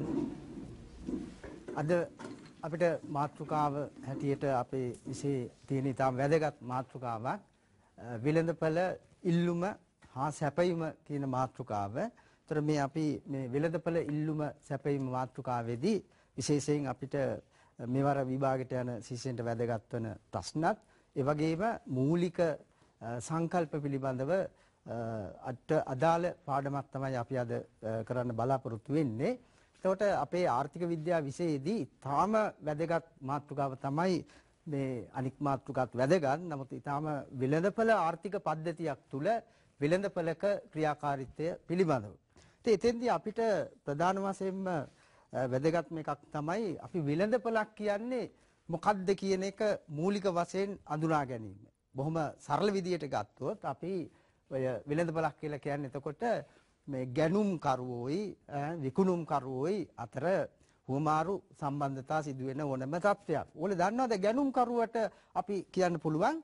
පින්වතුන් අද අපිට මාතෘකාව හැටියට අපේ විශේ තියෙන ඉතාම වැදගත් මාතෘකාවක් විලඳපළ ඉල්ලුම හා සැපයීම කියන මාතෘකාව. ඒතර මේ අපි මේ විලඳපළ ඉල්ලුම සැපයීම මාතෘකාවේදී විශේෂයෙන් අපිට මෙවර විභාගයට යන ශිෂ්‍යන්ට වැදගත් වෙන ප්‍රශ්නත් ඒ වගේම මූලික සංකල්ප පිළිබඳව අට අදාළ පාඩමක් තමයි අපි අද කරන්න බලාපොරොත්තු වෙන්නේ. එතකොට අපේ ආර්ථික විද්‍යාව විෂයේදී තාම වැදගත් මාතෘකාව තමයි මේ අනික් මාතෘකාත් වැදගත්. නමුත් ඊටාම විලඳපල ආර්ථික පද්ධතියක් තුල විලඳපලක ක්‍රියාකාරීත්වය පිළිබඳව. ඉතින් එතෙන්දී අපිට ප්‍රධාන වශයෙන්ම වැදගත්ම එකක් තමයි අපි විලඳපලක් කියන්නේ මොකද්ද කියන එක මූලික වශයෙන් අඳුනා ගැනීම. බොහොම සරල විදියට ගත්තොත් අපි ඔය විලඳපලක් කියලා කියන්නේ එතකොට මේ ගැනුම් කරවෝයි විකුණුම් කරවෝයි අතර හුමාරු සම්බන්ධතා සිදු වෙන ඕනම තත්ත්වයක්. ඕල දන්නවද ගැනුම් කරුවට අපි කියන්න පුළුවන්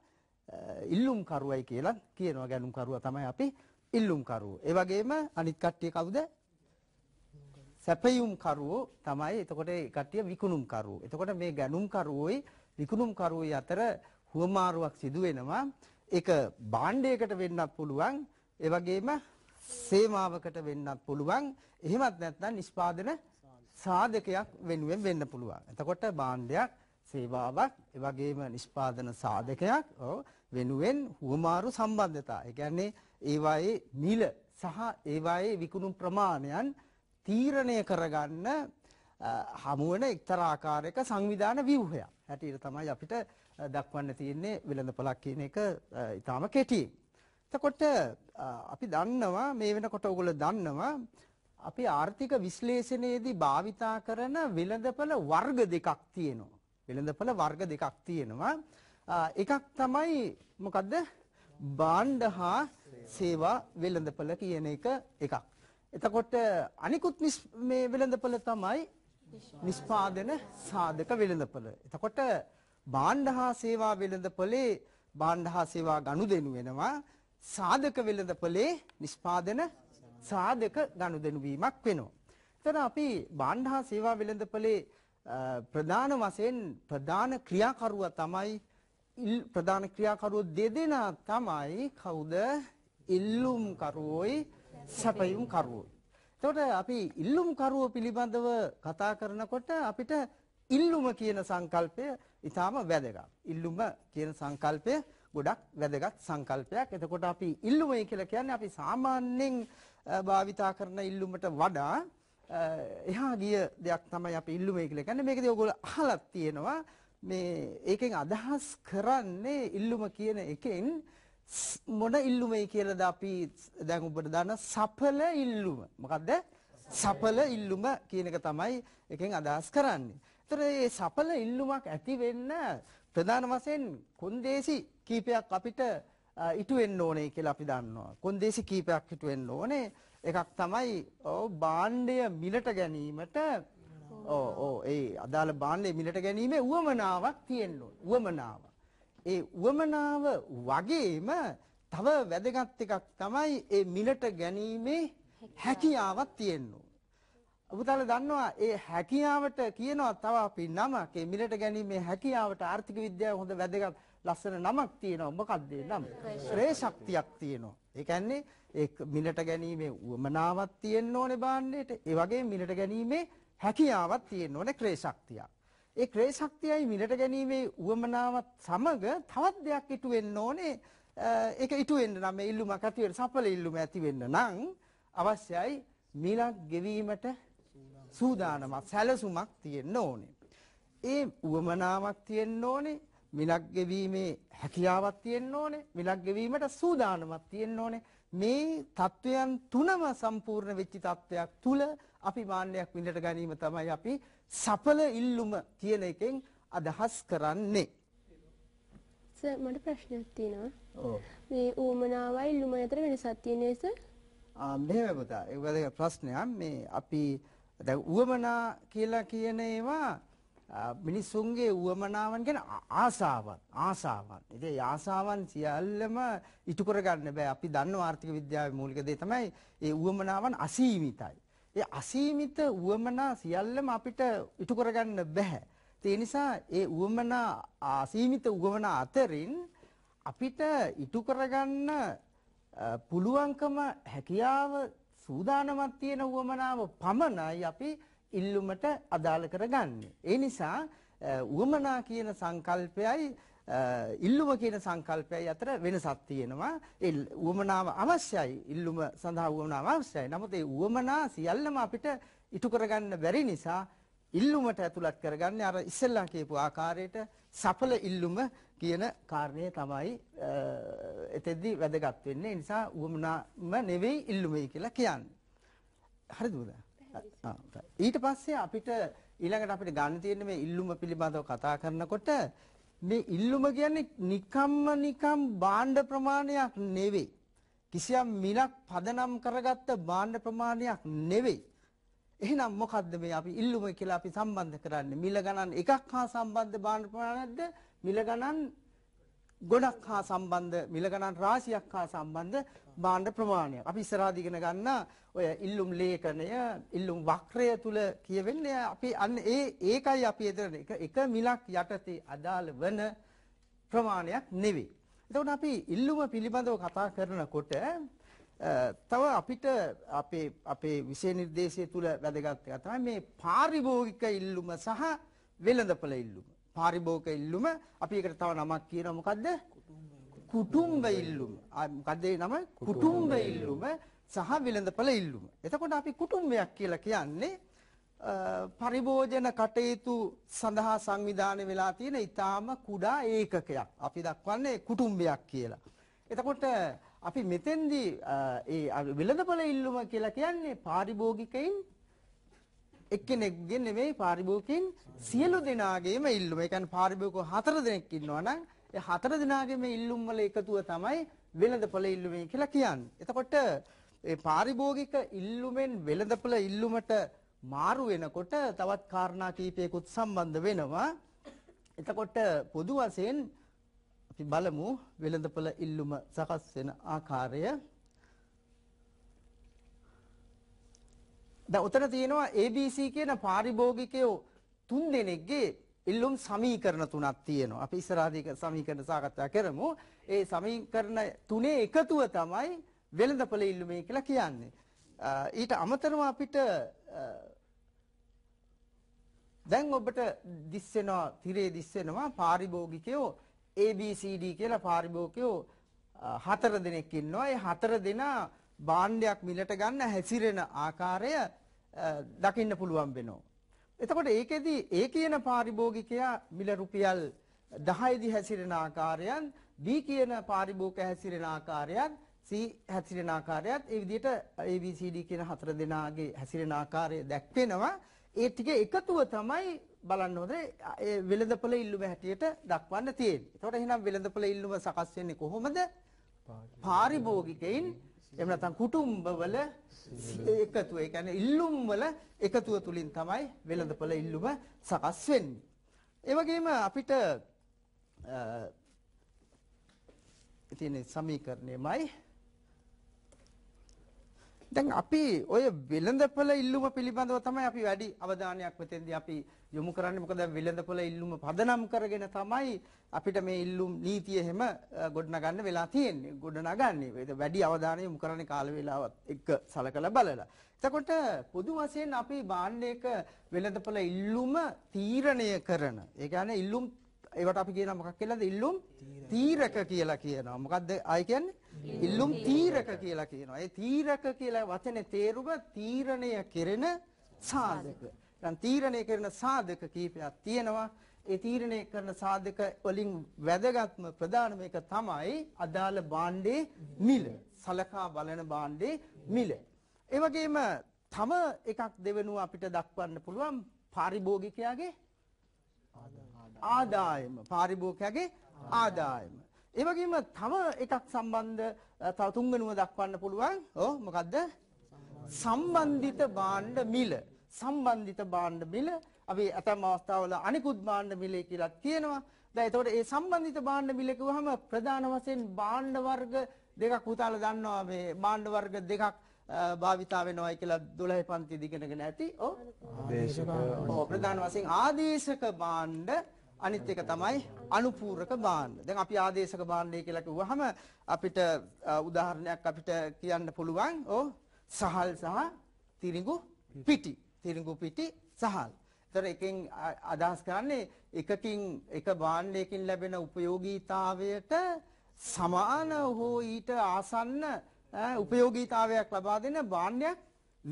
ඉල්ලුම් කරුවයි කියලා කියනවා ගැනුම් කරුවා තමයි අපි ඉල්ලුම් කරුවෝ. ඒ වගේම අනිත් කට්ටිය කවුද? සැපයුම් කරුවෝ තමයි. එතකොට ඒ කට්ටිය විකුණුම් කරුවෝ. එතකොට මේ ගැනුම් කරුවෝයි විකුණුම් කරුවෝයි අතර හුමාරුවක් සිදු වෙනවා. ඒක භාණ්ඩයකට වෙන්නත් පුළුවන්. ඒ වගේම සේමාවකට වෙන්නත් පුළුවන්. එහෙමත් නැත්නම් නිෂ්පාදන සාධකයක් වෙනුවෙන් වෙන්න පුළුවන්. එතකොට භාණ්ඩයක් සේවාවක් ඒ වගේම නිෂ්පාදන සාධකයක් ඔව් වෙනුවෙන් හුවමාරු සම්බන්ධතා. ඒ කියන්නේ ඒවායේ මිල සහ ඒවායේ විකුණුම් ප්‍රමාණයන් තීරණය කරගන්න හමුවන එක්තරා ආකාරයක සංවිධාන ව්‍යුහයක්. හැටියට තමයි අපිට දක්වන්න තියෙන්නේ විලඳපලක් කියන එක ඊටාම කෙටියෙන්. එතකොට අපි දන්නවා මේ වෙනකොට ඔයගොල්ලෝ දන්නවා අපි ආර්ථික විශ්ලේෂණයේදී භාවිතා කරන වෙළඳපළ වර්ග දෙකක් තියෙනවා. වෙළඳපළ වර්ග දෙකක් තියෙනවා. එකක් තමයි මොකද්ද? භාණ්ඩ හා සේවා වෙළඳපළ කියන එක එකක්. එතකොට අනිකුත් මේ වෙළඳපළ තමයි නිෂ්පාදන සාධක වෙළඳපළ. එතකොට භාණ්ඩ හා සේවා වෙළඳපළේ භාණ්ඩ හා සේවා ගනුදෙනු වෙනවා. සාධක වෙළඳපොලේ නිෂ්පාදන සාධක ගනුදෙනු වීමක් වෙනවා. එතන අපි බාණ්ඩ හා සේවා වෙළඳපොලේ ප්‍රධාන වශයෙන් ප්‍රධාන ක්‍රියාකරුවා තමයි ප්‍රධාන ක්‍රියාකරුවෝ දෙදෙනා තමයි කවුද? ඉල්ලුම් කරුවෝයි සැපයුම් කරුවෝයි. එතකොට අපි ඉල්ලුම් කරුවෝ පිළිබඳව කතා කරනකොට අපිට ඉල්ලුම කියන සංකල්පය ඊටාම වැදගත්. ඉල්ලුම කියන සංකල්පය ගොඩක් වැදගත් සංකල්පයක්. එතකොට අපි ඉල්ලුමයි කියලා කියන්නේ අපි සාමාන්‍යයෙන් භාවිතා කරන ඉල්ලුමට වඩා එහා ගිය දෙයක් තමයි අපි ඉල්ලුමයි කියලා කියන්නේ. මේකදී ඔයගොල්ලෝ අහලත් තියෙනවා මේ ඒකෙන් අදහස් කරන්නේ ඉල්ලුම කියන එකෙන් මොන ඉල්ලුමයි කියලාද අපි දැන් ඔබට දාන සඵල ඉල්ලුම. මොකද්ද? සඵල ඉල්ලුම කියන එක තමයි එකෙන් අදහස් කරන්නේ. ඒතර මේ සඵල ඉල්ලුමක් ඇති වෙන්න ප්‍රධාන වශයෙන් කොන්දේසි කීපයක් අපිට ඉටු වෙන්න ඕනේ කියලා අපි දන්නවා. කොන්දේසි කීපයක් ඉටු වෙන්න ඕනේ. එකක් තමයි ඔව් බාණ්ඩය මිලට ගැනීමට ඔව් ඔව් ඒ අදාළ බාණ්ඩය මිලට ගැනීමේ උවමනාවක් තියෙන්න ඕනේ. උවමනාව. ඒ උවමනාව වගේම තව වැදගත් එකක් තමයි ඒ මිලට ගැනීමේ හැකියාවක් තියෙන්න ඕනේ. ඔබතල දන්නවා ඒ හැකියාවට කියනවා තව අපි නමක් ඒ මිලට ගැනීමේ හැකියාවට ආර්ථික විද්‍යාව හොඳ වැදගත් ලස්සන නමක් තියෙනවා. මොකක්ද නම? ශ්‍රේ ශක්තියක් තියෙනවා. ඒ කියන්නේ ඒ මිලට ගැනීමේ උවමනාවක් තියෙන්න ඕනේ බාණ්ඩයට. ඒ වගේ මිලට ගැනීමේ හැකියාවක් තියෙන්න ඕනේ ක්‍රේ ශක්තියක්. ඒ ක්‍රේ ශක්තියයි මිලට ගැනීමේ උවමනාවත් සමග තවත් දෙයක් ඉටු වෙන්න ඕනේ. ඒක ඉටු වෙන්න නම් මේ ඉල්ලුමක් ඇති වෙන්න, සඵල ඉල්ලුම ඇති වෙන්න නම් අවශ්‍යයි මිලක් ගෙවීමට සූදානමක්, සැලසුමක් තියෙන්න ඕනේ. ඒ උවමනාවක් තියෙන්න ඕනේ. මිලක් ගෙවීමේ හැකියාවක් තියෙන්න ඕනේ මිලක් ගෙවීමට සූදානමක් තියෙන්න ඕනේ මේ தත්වයන් තුනම සම්පූර්ණ වෙච්ච தත්වයක් තුල අපි මාන්නයක් විඳට ගැනීම තමයි අපි සඵල ඉල්ලුම කියන එකෙන් අදහස් කරන්නේ සර් මට ප්‍රශ්නයක් තියෙනවා මේ ඌමනාවයි ඉල්ලුම අතර වෙනසක් තියෙනේ සර් ආ මෙහෙම පුතා ඒක වැදගත් ප්‍රශ්නයක් මේ අපි දැන් ඌමනා කියලා කියන ඒවා මිනිස්සුන්ගේ උවමනාවන් ගැන ආසාවන් ආසාවන්. ඉතින් ඒ ආසාවන් සියල්ලම ඉටු කරගන්න බෑ. අපි දන්නවා ආර්ථික විද්‍යාවේ මූලික දේ තමයි ඒ උවමනාවන් අසීමිතයි. ඒ අසීමිත උවමනා සියල්ලම අපිට ඉටු කරගන්න බෑ. ඒ නිසා ඒ උවමනා අසීමිත උවමනා අතරින් අපිට ඉටු කරගන්න පුළුවන්කම හැකියාව සූදානමක් තියෙන උවමනාව පමණයි අපි ඉල්ලුමට අදාළ කරගන්නේ. ඒ නිසා උවමනා කියන සංකල්පයයි ඉල්ලුම කියන සංකල්පයයි අතර වෙනසක් තියෙනවා. ඒ උවමනාව අවශ්‍යයි. ඉල්ලුම සඳහා උවමනාව අවශ්‍යයි. නමුත් ඒ උවමනා සියල්ලම අපිට ඉටු කරගන්න බැරි නිසා ඉල්ලුමට ඇතුළත් කරගන්නේ අර ඉස්සෙල්ලා කියපු ආකාරයට සඵල ඉල්ලුම කියන කාරණය තමයි එතෙද්දි වැදගත් වෙන්නේ. ඒ නිසා උවමනාම නෙවෙයි ඉල්ලුමයි කියලා කියන්නේ. හරිද? ඊට පස්සේ අපිට ඊළඟට අපිට ගන්න තියෙන මේ ඉල්ලුම පිළිබඳව කතා කරනකොට මේ ඉල්ලුම කියන්නේ නිකම්ම නිකම් භාණ්ඩ ප්‍රමාණයක් නෙවෙයි. කිසියම් මිලක් පදනම් කරගත්ත භාණ්ඩ ප්‍රමාණයක් නෙවෙයි. එහෙනම් මොකද්ද මේ අපි ඉල්ලුම කියලා අපි සම්බන්ධ කරන්නේ? මිල ගණන් එකක් හා සම්බන්ධ භාණ්ඩ ප්‍රමාණයක්ද? මිල ගණන් ගොඩක් හා සම්බන්ධ මිල ගණන් රාශියක් හා සම්බන්ධ භාණ්ඩ ප්‍රමාණයක්. අපි ඉස්සරහට ඉගෙන ගන්න ඔය ඉල්ලුම් ලේඛනය, ඉල්ලුම් වක්‍රය තුල කියවෙන්නේ අපි අන්න ඒ ඒකයි අපි එතන එක එක මිලක් යටතේ අදාළ වන ප්‍රමාණයක් නෙවෙයි. එතකොට අපි ඉල්ලුම පිළිබඳව කතා කරනකොට තව අපිට අපේ අපේ විෂය නිර්දේශය තුල වැදගත් එක තමයි මේ පාරිභෝගික ඉල්ලුම සහ වෙළඳපොළ ඉල්ලුම. පාරිභෝගික ඉල්ලුම අපි ඒකට තව නමක් කියනවා මොකද්ද? කුටුම්බ ඉල්ලුම. මොකද්ද ඒ නම? කුටුම්බ ඉල්ලුම සහ විලඳපළ ඉල්ලුම. එතකොට අපි කුටුම්බයක් කියලා කියන්නේ පරිභෝජන කටයුතු සඳහා සංවිධානය වෙලා තියෙන ඊටාම කුඩා ඒකකයක්. අපි දක්වන්නේ කුටුම්බයක් කියලා. එතකොට අපි මෙතෙන්දී ඒ විලඳපළ ඉල්ලුම කියලා කියන්නේ පාරිභෝගිකයින් එක්කෙනෙක්ගේ නෙමෙයි පාරිභෝගිකයින් සියලු දෙනාගේම ඉල්ලුම. ඒ කියන්නේ පාරිභෝගිකව හතර දෙනෙක් ඉන්නවා නම් ඒ හතර දෙනාගේම ඉල්ලුම් වල එකතුව තමයි වෙළඳපොළ ඉල්ලුමේ කියලා කියන්නේ. එතකොට ඒ පාරිභෝගික ඉල්ලුමෙන් වෙළඳපොළ ඉල්ලුමට මාරු වෙනකොට තවත් කාරණා කීපයකුත් සම්බන්ධ වෙනවා. එතකොට පොදු වශයෙන් අපි බලමු වෙළඳපොළ ඉල්ලුම සකස් වෙන ආකාරය දැන් උතන තියෙනවා ABC කියන පාරිභෝගිකයෝ තුන් දෙනෙක්ගේ ඉල්ලුම් සමීකරණ තුනක් තියෙනවා. අපි ඉස්සරහදී සමීකරණ සාකච්ඡා කරමු. ඒ සමීකරණ තුනේ එකතුව තමයි වෙළඳපොළ ඉල්ලුමේ කියලා කියන්නේ. ඊට අමතරව අපිට දැන් ඔබට දිස් වෙනවා, තිරේ දිස් වෙනවා පාරිභෝගිකයෝ ABCD කියලා පාරිභෝගිකයෝ හතර දෙනෙක් ඉන්නවා. ඒ හතර දෙනා භාණ්ඩයක් මිලට ගන්න හැසිරෙන ආකාරය දකින්න පුළුවන් වෙනවා. එතකොට ඒකෙදි ඒ කියන පාරිභෝගිකයා මිල රුපියල් 10 දි හැසිරෙන ආකාරයන් B කියන පාරිභෝගික හැසිරෙන ආකාරයන් C හැසිරෙන ආකාරයත් ඒ විදිහට ABCD කියන හතර දෙනාගේ හැසිරෙන ආකාරය දැක්වෙනවා. ඒ ටික එකතුව තමයි බලන්න හොඳේ ඒ වෙළඳපොළ ඉල්ලුම හැටියට දක්වන්න තියෙන්නේ. ඒතකොට එහෙනම් වෙළඳපොළ ඉල්ලුම සකස් වෙන්නේ කොහොමද? පාරිභෝගිකයින් එහෙම නැත්නම් කුටුම්බවල එකතුව. ඒ කියන්නේ ඉල්ලුම් වල එකතුව තුලින් තමයි වෙළඳපොළ ඉල්ලුම සකස් වෙන්නේ. ඒ වගේම අපිට තියෙන සමීකරණයමයි දැන් අපි ඔය වෙළඳපොළ ඉල්ලුම පිළිබඳව තමයි අපි වැඩි අවධානයක් මෙතෙන්දී අපි යොමු කරන්නේ මොකද වෙළඳපොළ ඉල්ලුම පදනම් කරගෙන තමයි අපිට මේ ඉල්ලුම් නීතිය හැම ගොඩනගන්න වෙලා තියෙන්නේ ගොඩනගන්නේ වැඩි අවධානය යොමු කරන්නේ කාල වේලාවත් එක්ක සලකලා බලලා එතකොට පොදු වශයෙන් අපි භාණ්ඩයක වෙළඳපොළ ඉල්ලුම තීරණය කරන ඒ කියන්නේ ඉල්ලුම් ඒවට අපි කියනවා මොකක් කියලාද ඉල්ලුම් තීරක කියලා කියනවා. මොකද්ද ආයි කියන්නේ? ඉල්ලුම් තීරක කියලා කියනවා. ඒ තීරක කියලා වචනේ තේරුම තීරණය කෙරෙන සාධක. දැන් තීරණය කරන සාධක කීපයක් තියෙනවා. ඒ තීරණය කරන සාධක වලින් වැදගත්ම ප්‍රධානම එක තමයි අදාළ භාණ්ඩේ මිල. සලකා බලන භාණ්ඩේ මිල. ඒ වගේම තම එකක් දෙවෙනුව අපිට දක්වන්න පුළුවන් පාරිභෝගිකයාගේ ආදායම පාරිභෝගිකයාගේ ආදායම ඒ වගේම තව එකක් සම්බන්ධ තව තුන්වෙනුව දක්වන්න පුළුවන් ඔව් මොකද්ද සම්බන්ධිත භාණ්ඩ මිල සම්බන්ධිත භාණ්ඩ මිල අපි ඇතම් අවස්ථාවල අනිකුත් භාණ්ඩ මිලේ කියලා කියනවා. දැන් එතකොට මේ සම්බන්ධිත භාණ්ඩ මිල කිව්වහම ප්‍රධාන වශයෙන් භාණ්ඩ වර්ග දෙකක් උතාලා දන්නවා මේ භාණ්ඩ වර්ග දෙකක් භාවිතා වෙනවායි කියලා 12 පන්ති දිගෙනගෙන ඇති. ඔව්. ප්‍රධාන වශයෙන් ආදේශක භාණ්ඩ අනිත් එක තමයි අනුපූරක භාණ්ඩ. දැන් අපි ආදේශක භාණ්ඩය කියලා කිව්වහම අපිට උදාහරණයක් අපිට කියන්න පුළුවන්. ඔව්. සහල් සහ තිරිඟු පිටි. තිරිඟු පිටි සහල්. ඒතර එකෙන් අදහස් කරන්නේ එකකින් එක භාණ්ඩයකින් ලැබෙන උපයෝගීතාවයට සමාන හෝ ඊට ආසන්න උපයෝගීතාවයක් ලබා දෙන භාණ්ඩයක්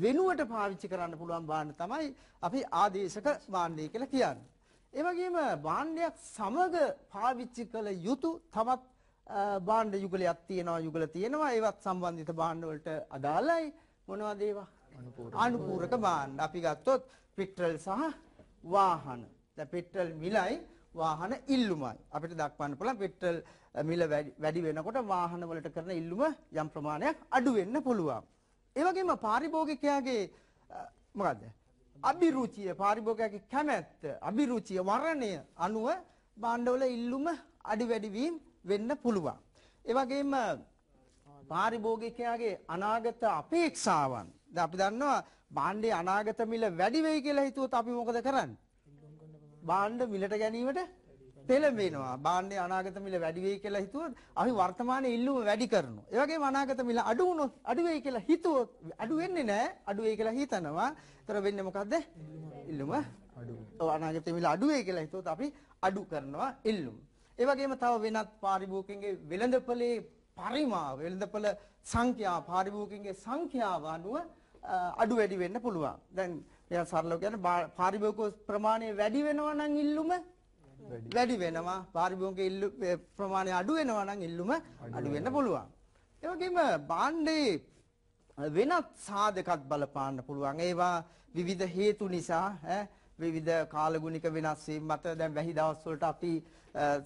වෙනුවට පාවිච්චි කරන්න පුළුවන් භාණ්ඩ තමයි අපි ආදේශක භාණ්ඩය කියලා කියන්නේ. ඒ වගේම භාණ්ඩයක් සමග පාවිච්චි කළ යුතු තවත් භාණ්ඩ යුගලයක් තියෙනවා යුගල තියෙනවා ඒවත් සම්බන්ධිත භාණ්ඩ වලට අදාළයි මොනවද ඒවා අනුපූරක භාණ්ඩ. අපි ගත්තොත් පෙට්‍රල් සහ වාහන. දැන් පෙට්‍රල් මිලයි වාහන ඉල්ලුමයි. අපිට දක්වන්න පුළුවන් පෙට්‍රල් මිල වැඩි වෙනකොට වාහන වලට කරන ඉල්ලුම යම් ප්‍රමාණයක් අඩු වෙන්න පුළුවන්. ඒ වගේම පාරිභෝගිකයාගේ මොකද්ද? අභිරුචිය පාරිභෝගිකයාගේ කැමැත්ත, අභිරුචිය වර්ණය අනුව භාණ්ඩවල ඉල්ලුම අඩු වැඩි වෙන්න පුළුවන්. ඒ වගේම පාරිභෝගිකයාගේ අනාගත අපේක්ෂාවන් දැන් අපි දන්නවා භාණ්ඩයේ අනාගත මිල වැඩි වෙයි කියලා හිතුවොත් අපි මොකද කරන්නේ? භාණ්ඩ මිලට ගැනීමට පෙළඹෙනවා. භාණ්ඩයේ අනාගත මිල වැඩි වෙයි කියලා හිතුවොත් අපි වර්තමානයේ ඉල්ලුම වැඩි කරනවා. ඒ වගේම අනාගත මිල අඩු වුණොත් අඩු වෙයි කියලා හිතුවොත් අඩු වෙන්නේ නැහැ. අඩු වෙයි කියලා හිතනවා. ඒතර වෙන්නේ මොකද්ද? ඉල්ලුම අඩු. ඔව් අනාගත මිල අඩු වෙයි කියලා හිතුවොත් අපි අඩු කරනවා ඉල්ලුම. ඒ වගේම තව වෙනත් පාරිභෝගිකයන්ගේ වෙළඳපොලේ පරිමාව වෙළඳපොළ සංඛ්‍යාව පාරිභෝගිකයන්ගේ සංඛ්‍යාව අනුව අඩු වැඩි වෙන්න පුළුවන්. දැන් මෙයා සරලව කියන්නේ පාරිභෝගික ප්‍රමාණය වැඩි වෙනවා නම් ඉල්ලුම වැඩි වෙනවා. පාරිභෝගික ඉල්ලු ප්‍රමාණය අඩු වෙනවා නම් ඉල්ලුම අඩු වෙන්න පුළුවන්. ඒ වගේම භාණ්ඩේ වෙනත් සාධකත් බලපාන්න පුළුවන්. ඒවා විවිධ හේතු නිසා විවිධ කාලගුණික වෙනස් වීම මත දැන් වැහි දවස් වලට අපි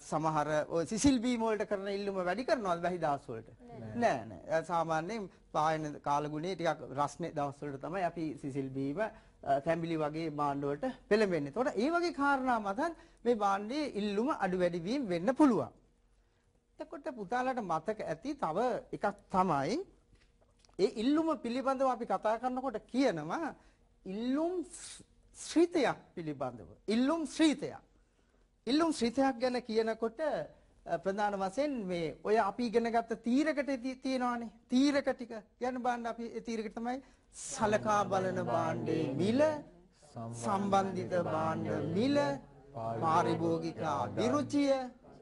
සමහර ඔය සිසිල් බීම වලට කරන ඉල්ලුම වැඩි කරනවද බැහි දවස් වලට නෑ නෑ සාමාන්‍යයෙන් පායන කාලගුණේ ටිකක් රස්නේ දවස් වලට තමයි අපි සිසිල් බීම තැඹිලි වගේ භාණ්ඩ වලට පෙළඹෙන්නේ. ඒතකොට ඒ වගේ කාරණා මතන් මේ භාණ්ඩයේ ඉල්ලුම අඩු වැඩි වීම වෙන්න පුළුවන්. එතකොට පුතාලාට මතක ඇති තව එකක් තමයි ඒ ඉල්ලුම පිළිබඳව අපි කතා කරනකොට කියනවා ඉල්ලුම් ශ්‍රිතයක් පිළිබඳව. ඉල්ලුම් ශ්‍රිතයක්. ඉල්ලුම් ශ්‍රිතයක් ගැන කියනකොට ප්‍රධාන වශයෙන් මේ ඔය අපි ඉගෙනගත්ත තීරකට තියෙනවානේ තීරක ටික ගැන බලන්න අපි ඒ තීරකට තමයි සලකා බලන භාණ්ඩේ මිල සම්බන්ධිත භාණ්ඩ මිල පාරිභෝගික අභිරුචිය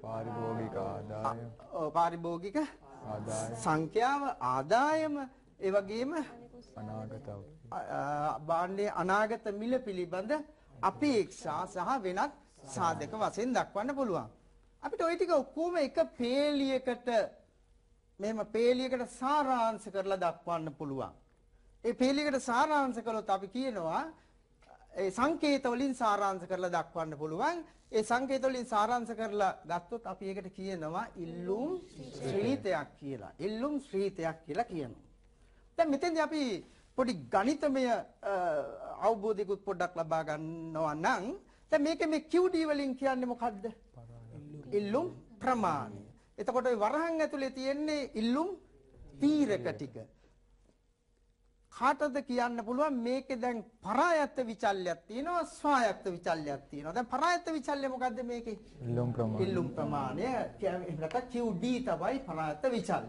පාරිභෝගික ආදායම පාරිභෝගික සංඛ්‍යාව ආදායම ඒ වගේම අනාගත භාණ්ඩයේ අනාගත මිල පිළිබඳ අපේක්ෂා සහ වෙනත් සාධක වශයෙන් දක්වන්න පුළුවන්. අපිට ওই ටික ඔක්කොම එක පේලියකට මෙහෙම පේලියකට සාරාංශ කරලා දක්වන්න පුළුවන්. ඒ පේලියකට සාරාංශ කළොත් අපි කියනවා ඒ සංකේත වලින් සාරාංශ කරලා දක්වන්න පුළුවන්. ඒ සංකේත වලින් සාරාංශ කරලා ගත්තොත් අපි ඒකට කියනවා ඉල්ලුම් ශ්‍රීතයක් කියලා. ඉල්ලුම් ශ්‍රීතයක් කියලා කියනවා. දැන් මෙතෙන්දී අපි පොඩි ගණිතමය අවබෝධයකුත් පොඩ්ඩක් ලබා ගන්නවා නම් දැන් මේකේ මේ QD වලින් කියන්නේ මොකද්ද? ඉල්ලුම් ප්‍රමාණය. එතකොට වරහන් ඇතුලේ තියෙන්නේ ඉල්ලුම් තීරක ටික. කාටද කියන්න පුළුවන් මේකේ දැන් පරායත්ත විචල්‍යයක් තියෙනවා ස්වායත්ත විචල්‍යයක් තියෙනවා. දැන් පරායත්ත විචල්‍ය මොකද්ද මේකේ? ඉල්ලුම් ප්‍රමාණය. ඉල්ලුම් ප්‍රමාණය කියන්නේ එහෙනම් QD තමයි පරායත්ත විචල්‍ය.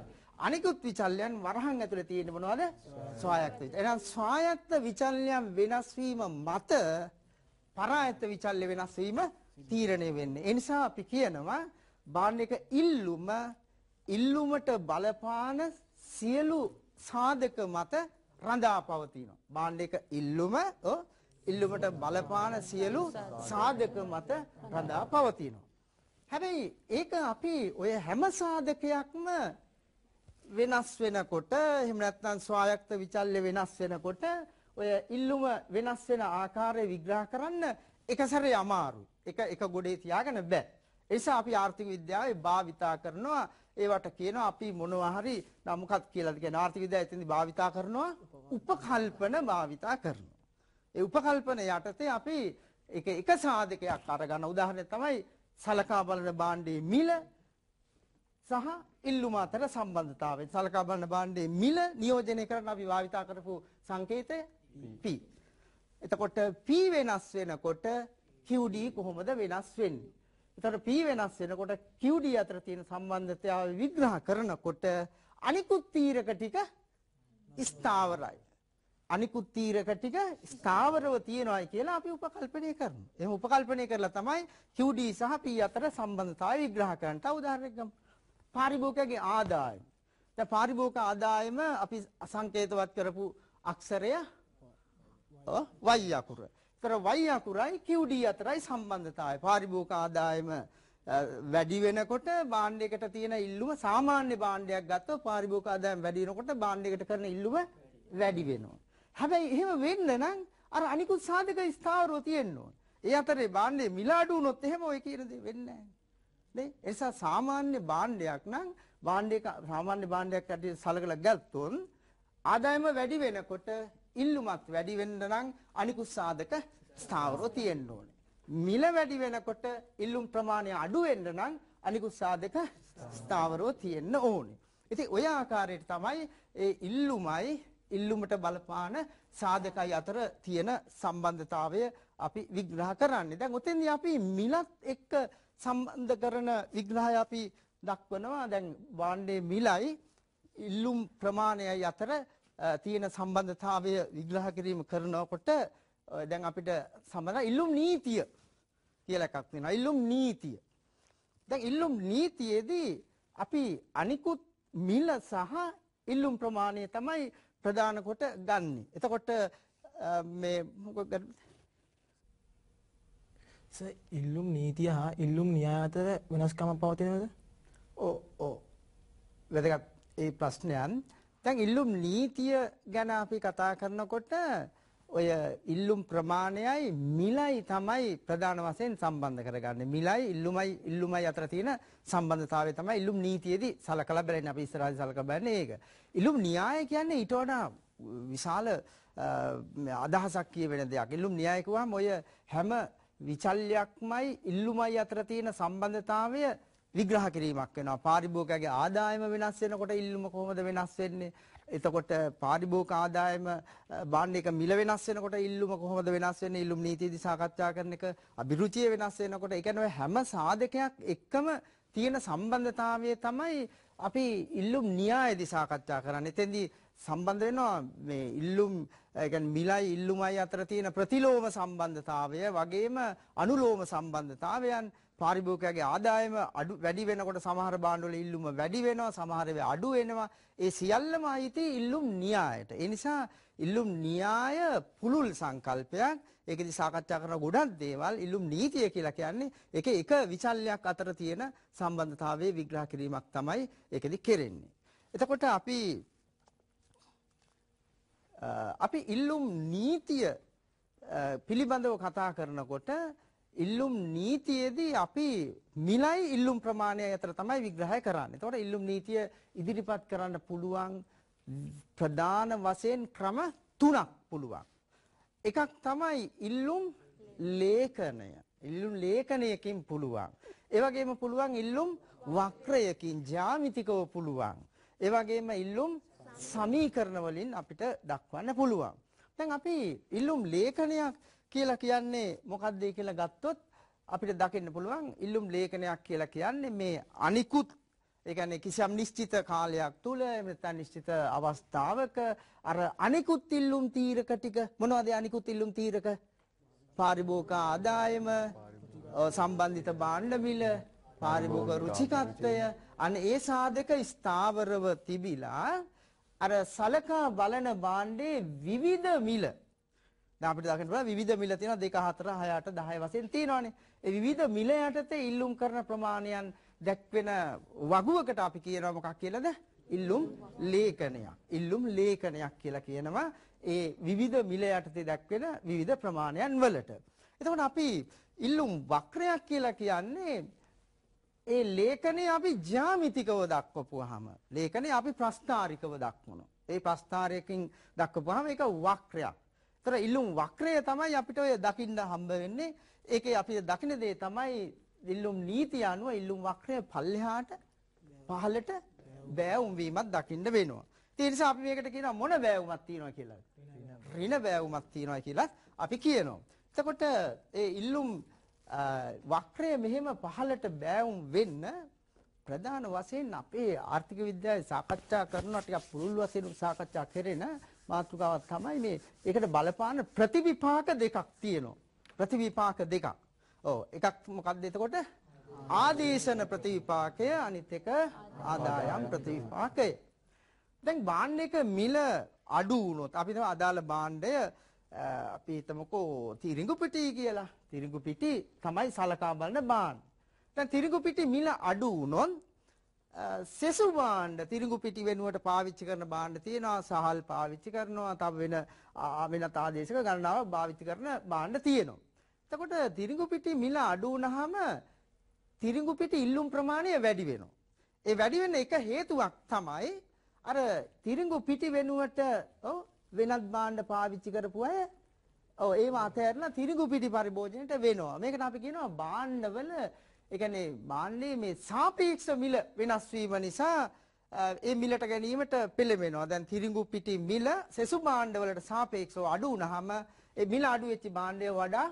අනිකුත් විචල්යන් වරහන් ඇතුලේ තියෙන්නේ මොනවද? ස්වායත්ත විචල්‍ය. එහෙනම් ස්වායත්ත විචල්යන් වෙනස් වීම මත පරායත විචල්්‍ය වෙනස් වීම තීරණය වෙන්නේ. ඒ නිසා අපි කියනවා බාණ්ඩයක ඉල්ලුම ඉල්ලුමට බලපාන සියලු සාධක මත රඳා පවතිනවා. බාණ්ඩයක ඉල්ලුම ඉල්ලුමට බලපාන සියලු සාධක මත රඳා පවතිනවා. හැබැයි ඒක අපි ඔය හැම සාධකයක්ම වෙනස් වෙනකොට එහෙම නැත්නම් ස්වායක්ත විචල්්‍ය වෙනස් වෙනකොට ඔය ඉල්ලුම වෙනස් වෙන ආකාරය විග්‍රහ කරන්න එක සැරේ අමාරුයි. එක එක ගොඩේ තියාගෙන බෑ. ඒ නිසා අපි ආර්ථික විද්‍යාවේ භාවිතා කරනවා ඒවට කියනවා අපි මොනවා හරි නම් මොකක්ද කියලාද කියන ආර්ථික විද්‍යාව එතෙන්දී භාවිතා කරනවා උපකල්පන භාවිතා කරනවා. ඒ උපකල්පන යටතේ අපි එක එක සාධකයක් අරගන්න උදාහරණය තමයි සලකා බලන භාණ්ඩයේ මිල සහ ඉල්ලුම අතර සම්බන්ධතාවය. සලකා බලන භාණ්ඩයේ මිල නියෝජනය කරන අපි භාවිතා කරපු සංකේතය P. එතකොට P වෙනස් වෙනකොට QD කොහොමද වෙනස් වෙන්නේ? එතකොට P වෙනස් වෙනකොට QD අතර තියෙන සම්බන්ධතාවය විග්‍රහ කරනකොට අනිකුත් තීරක ටික ස්ථාවරයි. අනිකුත් තීරක ටික ස්ථාවරව තියෙනවායි කියලා අපි උපකල්පනය කරනවා. එහෙම උපකල්පනය කරලා තමයි QD සහ P අතර සම්බන්ධතාවය විග්‍රහ කරන්නට උදාහරණයක් ගමු. පාරිභෝගිකගේ ආදායම. දැන් පාරිභෝගික ආදායම අපි අසංකේතවත් කරපු අක්ෂරය වයි අකුර. ඒතර වයි අකුරයි QD අතරයි සම්බන්ධතාවය. පාරිභෝගික ආදායම වැඩි වෙනකොට භාණ්ඩයකට තියෙන ඉල්ලුම සාමාන්‍ය භාණ්ඩයක් ගත්තොත් පාරිභෝගික ආදායම් වැඩි වෙනකොට භාණ්ඩයකට කරන ඉල්ලුම වැඩි වෙනවා. හැබැයි එහෙම වෙන්න නම් අර අනිකුත් සාධක ස්ථාවරව තියෙන්න ඕන. ඒ අතරේ භාණ්ඩේ මිල අඩු වුණොත් එහෙම ඔය කියන දේ වෙන්නේ නැහැ. නේ? ඒ නිසා සාමාන්‍ය භාණ්ඩයක් නම් භාණ්ඩයක සාමාන්‍ය භාණ්ඩයක් ඇටියට සලකලා ගත්තොත් ආදායම වැඩි වෙනකොට ඉල්ලුමත් වැඩි වෙන්න නම් අනිකුත් සාධක ස්ථාවරව තියෙන්න ඕනේ. මිල වැඩි වෙනකොට ඉල්ලුම් ප්‍රමාණය අඩු වෙන්න නම් අනිකුත් සාධක ස්ථාවරව තියෙන්න ඕනේ. ඉතින් ওই ආකාරයට තමයි ඒ ඉල්ලුමයි ඉල්ලුමට බලපාන සාධකයි අතර තියෙන සම්බන්ධතාවය අපි විග්‍රහ කරන්නේ. දැන් උතෙන්දී අපි මිලත් එක්ක සම්බන්ධ කරන විග්‍රහය අපි දක්වනවා. දැන් වාණ්ඩේ මිලයි ඉල්ලුම් ප්‍රමාණයයි අතර තියෙන සම්බන්ධතාවය විග්‍රහ කිරීම කරනකොට දැන් අපිට සමහර ඉල්ලුම් නීතිය කියලා එකක් තියෙනවා. ඉල්ලුම් නීතිය. දැන් ඉල්ලුම් නීතියේදී අපි අනිකුත් මිල සහ ඉල්ලුම් ප්‍රමාණය තමයි ප්‍රධාන කොට ගන්නෙ. එතකොට මේ මොකක්ද ඉල්ලුම් නීතිය හා ඉල්ලුම් න්‍යාය අතර වෙනස්කමක් පවතිනවද? ඔව් ඔව්. වැදගත් ඒ ප්‍රශ්නයන්. දැන් ඉල්ලුම් නීතිය ගැන අපි කතා කරනකොට ඔය ඉල්ලුම් ප්‍රමාණයයි මිලයි තමයි ප්‍රධාන වශයෙන් සම්බන්ධ කරගන්නේ. මිලයි ඉල්ලුමයි ඉල්ලුමයි අතර තියෙන සම්බන්ධතාවය තමයි ඉල්ලුම් නීතියේදී සලකලා බලන්නේ අපි ඉස්සරහදී සලකලා බලන්නේ ඒක. ඉල්ලුම් න්‍යාය කියන්නේ ඊට වඩා විශාල අදහසක් කියවෙන දෙයක්. ඉල්ලුම් න්‍යාය කිව්වම ඔය හැම විචල්යක්මයි ඉල්ලුමයි අතර තියෙන සම්බන්ධතාවය විග්‍රහ කිරීමක් වෙනවා. පාරිභෝගිකයාගේ ආදායම වෙනස් වෙනකොට ඉල්ලුම කොහොමද වෙනස් වෙන්නේ? එතකොට පාරිභෝගික ආදායම භාණ්ඩයක මිල වෙනස් වෙනකොට ඉල්ලුම කොහොමද වෙනස් වෙන්නේ? ඉල්ලුම් නීතියේදී සාකච්ඡා කරන එක අභිරුචිය වෙනස් වෙනකොට ඒ කියන්නේ හැම සාධකයක් එක්කම තියෙන සම්බන්ධතාවය තමයි අපි ඉල්ලුම් න්‍යායදී සාකච්ඡා කරන්නේ. එතෙන්දී සම්බන්ධ වෙනවා මේ ඉල්ලුම් කියන්නේ මිලයි ඉල්ලුමයි අතර තියෙන ප්‍රතිලෝම සම්බන්ධතාවය වගේම අනුලෝම සම්බන්ධතාවයන් පාරිභෝගිකයාගේ ආදායම අඩු වැඩි වෙනකොට සමහර භාණ්ඩවල ඉල්ලුම වැඩි වෙනවා සමහර අඩු වෙනවා ඒ සියල්ලම අයිති ඉල්ලුම් න්‍යායට ඒ නිසා ඉල්ලුම් න්‍යාය පුළුල් සංකල්පයක් ඒකදී සාකච්ඡා කරන ගොඩක් දේවල් ඉල්ලුම් නීතිය කියලා කියන්නේ ඒක එක විචල්යක් අතර තියෙන සම්බන්ධතාවයේ විග්‍රහ කිරීමක් තමයි ඒකදී කෙරෙන්නේ එතකොට අපි අපි ඉල්ලුම් නීතිය පිළිබඳව කතා කරනකොට ඉල්ලුම් නීතියේදී අපි මිලයි ඉල්ලුම් ප්‍රමාණය අතර තමයි විග්‍රහය කරන්නේ. එතකොට ඉල්ලුම් නීතිය ඉදිරිපත් කරන්න පුළුවන් ප්‍රධාන වශයෙන් ක්‍රම තුනක් පුළුවන්. එකක් තමයි ඉල්ලුම් ලේඛනය. ඉල්ලුම් ලේඛනයකින් පුළුවන්. ඒ වගේම පුළුවන් ඉල්ලුම් වක්‍රයකින් ජ්‍යාමිතිකව පුළුවන්. ඒ වගේම ඉල්ලුම් සමීකරණ වලින් අපිට දක්වන්න පුළුවන්. දැන් අපි ඉල්ලුම් ලේඛනයක් කියලා කියන්නේ මොකද්ද කියලා ගත්තොත් අපිට දකින්න පුළුවන් ඉල්ලුම් ලේඛනයක් කියලා කියන්නේ මේ අනිකුත් ඒ කියන්නේ කිසියම් නිශ්චිත කාලයක් තුල එහෙම නැත්නම් නිශ්චිත අවස්ථාවක අර අනිකුත් ඉල්ලුම් තීරක ටික මොනවද අනිකුත් ඉල්ලුම් තීරක පාරිභෝගික ආදායම සම්බන්ධිත භාණ්ඩ මිල පාරිභෝගික රුචිකත්වය අන ඒ සාධක ස්ථාවරව තිබිලා අර සලකා බලන භාණ්ඩේ විවිධ මිල දැන් අපිට දකින්න පුළුවන් විවිධ මිල තියෙනවා 2 4 6 8 10 වශයෙන් තියෙනවානේ. ඒ විවිධ මිල යටතේ ඉල්ලුම් කරන ප්‍රමාණයන් දැක්වෙන වගුවකට අපි කියනවා මොකක් කියලාද? ඉල්ලුම් ලේඛනයක්. ඉල්ලුම් ලේඛනයක් කියලා කියනවා ඒ විවිධ මිල යටතේ දැක්වෙන විවිධ ප්‍රමාණයන් වලට. එතකොට අපි ඉල්ලුම් වක්‍රයක් කියලා කියන්නේ ඒ ලේඛනේ අපි ජ්‍යාමිතිකව දක්වපුවාම ලේඛනේ අපි ප්‍රස්ථාරිකව දක්වනවා. ඒ ප්‍රස්ථාරයකින් දක්වපුවාම ඒක වක්‍රයක්. ඒතර ඉල්ලුම් වක්‍රය තමයි අපිට ඔය දකින්න හම්බ වෙන්නේ. ඒකේ අපි දකින දේ තමයි ඉල්ලුම් නීතිය අනුව ඉල්ලුම් වක්‍රය පල්ලෙහාට පහළට බෑවුම් වීමක් දකින්න වෙනවා. ඒ නිසා අපි මේකට කියනවා මොන බෑවුමක් තියනවා කියලා. ඍණ බෑවුමක් තියනවා කියලා අපි කියනවා. එතකොට ඒ ඉල්ලුම් වක්‍රය මෙහෙම පහළට බෑවුම් වෙන්න ප්‍රධාන වශයෙන් අපේ ආර්ථික විද්‍යාවේ සාකච්ඡා කරනවා ටිකක් පුළුල් වශයෙන් සාකච්ඡා කරන මාතෘකාවක් තමයි මේ ඒකට බලපාන ප්‍රතිවිපාක දෙකක් තියෙනවා. ප්‍රතිවිපාක දෙකක්. ඔව් එකක් මොකක්ද එතකොට? ආදේශන ප්‍රතිවිපාකය අනිත් එක ආදායම් ප්‍රතිවිපාකය. දැන් භාණ්ඩයක මිල අඩු වුණොත් අපි තමයි අදාළ භාණ්ඩය අපි හිතමුකෝ තිරිඟු පිටි කියලා. තිරිඟු පිටි තමයි සලකා බලන භාණ්ඩ. දැන් තිරිඟු පිටි මිල අඩු වුණොත් සෙසු භාණ්ඩ තිරිඟු පිටි වෙනුවට පාවිච්චි කරන භාණ්ඩ තියෙනවා සහල් පාවිච්චි කරනවා තව වෙන වෙනත් ආදේශක ගණනාවක් භාවිත කරන භාණ්ඩ තියෙනවා. එතකොට තිරිඟු පිටි මිල අඩු වුනහම තිරිඟු පිටි ඉල්ලුම් ප්‍රමාණය වැඩි වෙනවා. ඒ වැඩි වෙන එක හේතුවක් තමයි අර තිරිඟු පිටි වෙනුවට වෙනත් භාණ්ඩ පාවිච්චි කරපු අය ඔව් ඒව අතහැරලා තිරිඟු පිටි පරිභෝජනයට වෙනවා. මේකට අපි කියනවා භාණ්ඩවල ඒ කියන්නේ මාන්නයේ මේ සාපේක්ෂ මිල වෙනස් වීම නිසා ඒ මිලට ගැනීමට පෙළඹෙනවා. දැන් තිරිඟු පිටි මිල සෙසු භාණ්ඩ වලට සාපේක්ෂව අඩු වුනහම ඒ මිල අඩු වෙච්ච භාණ්ඩය වඩා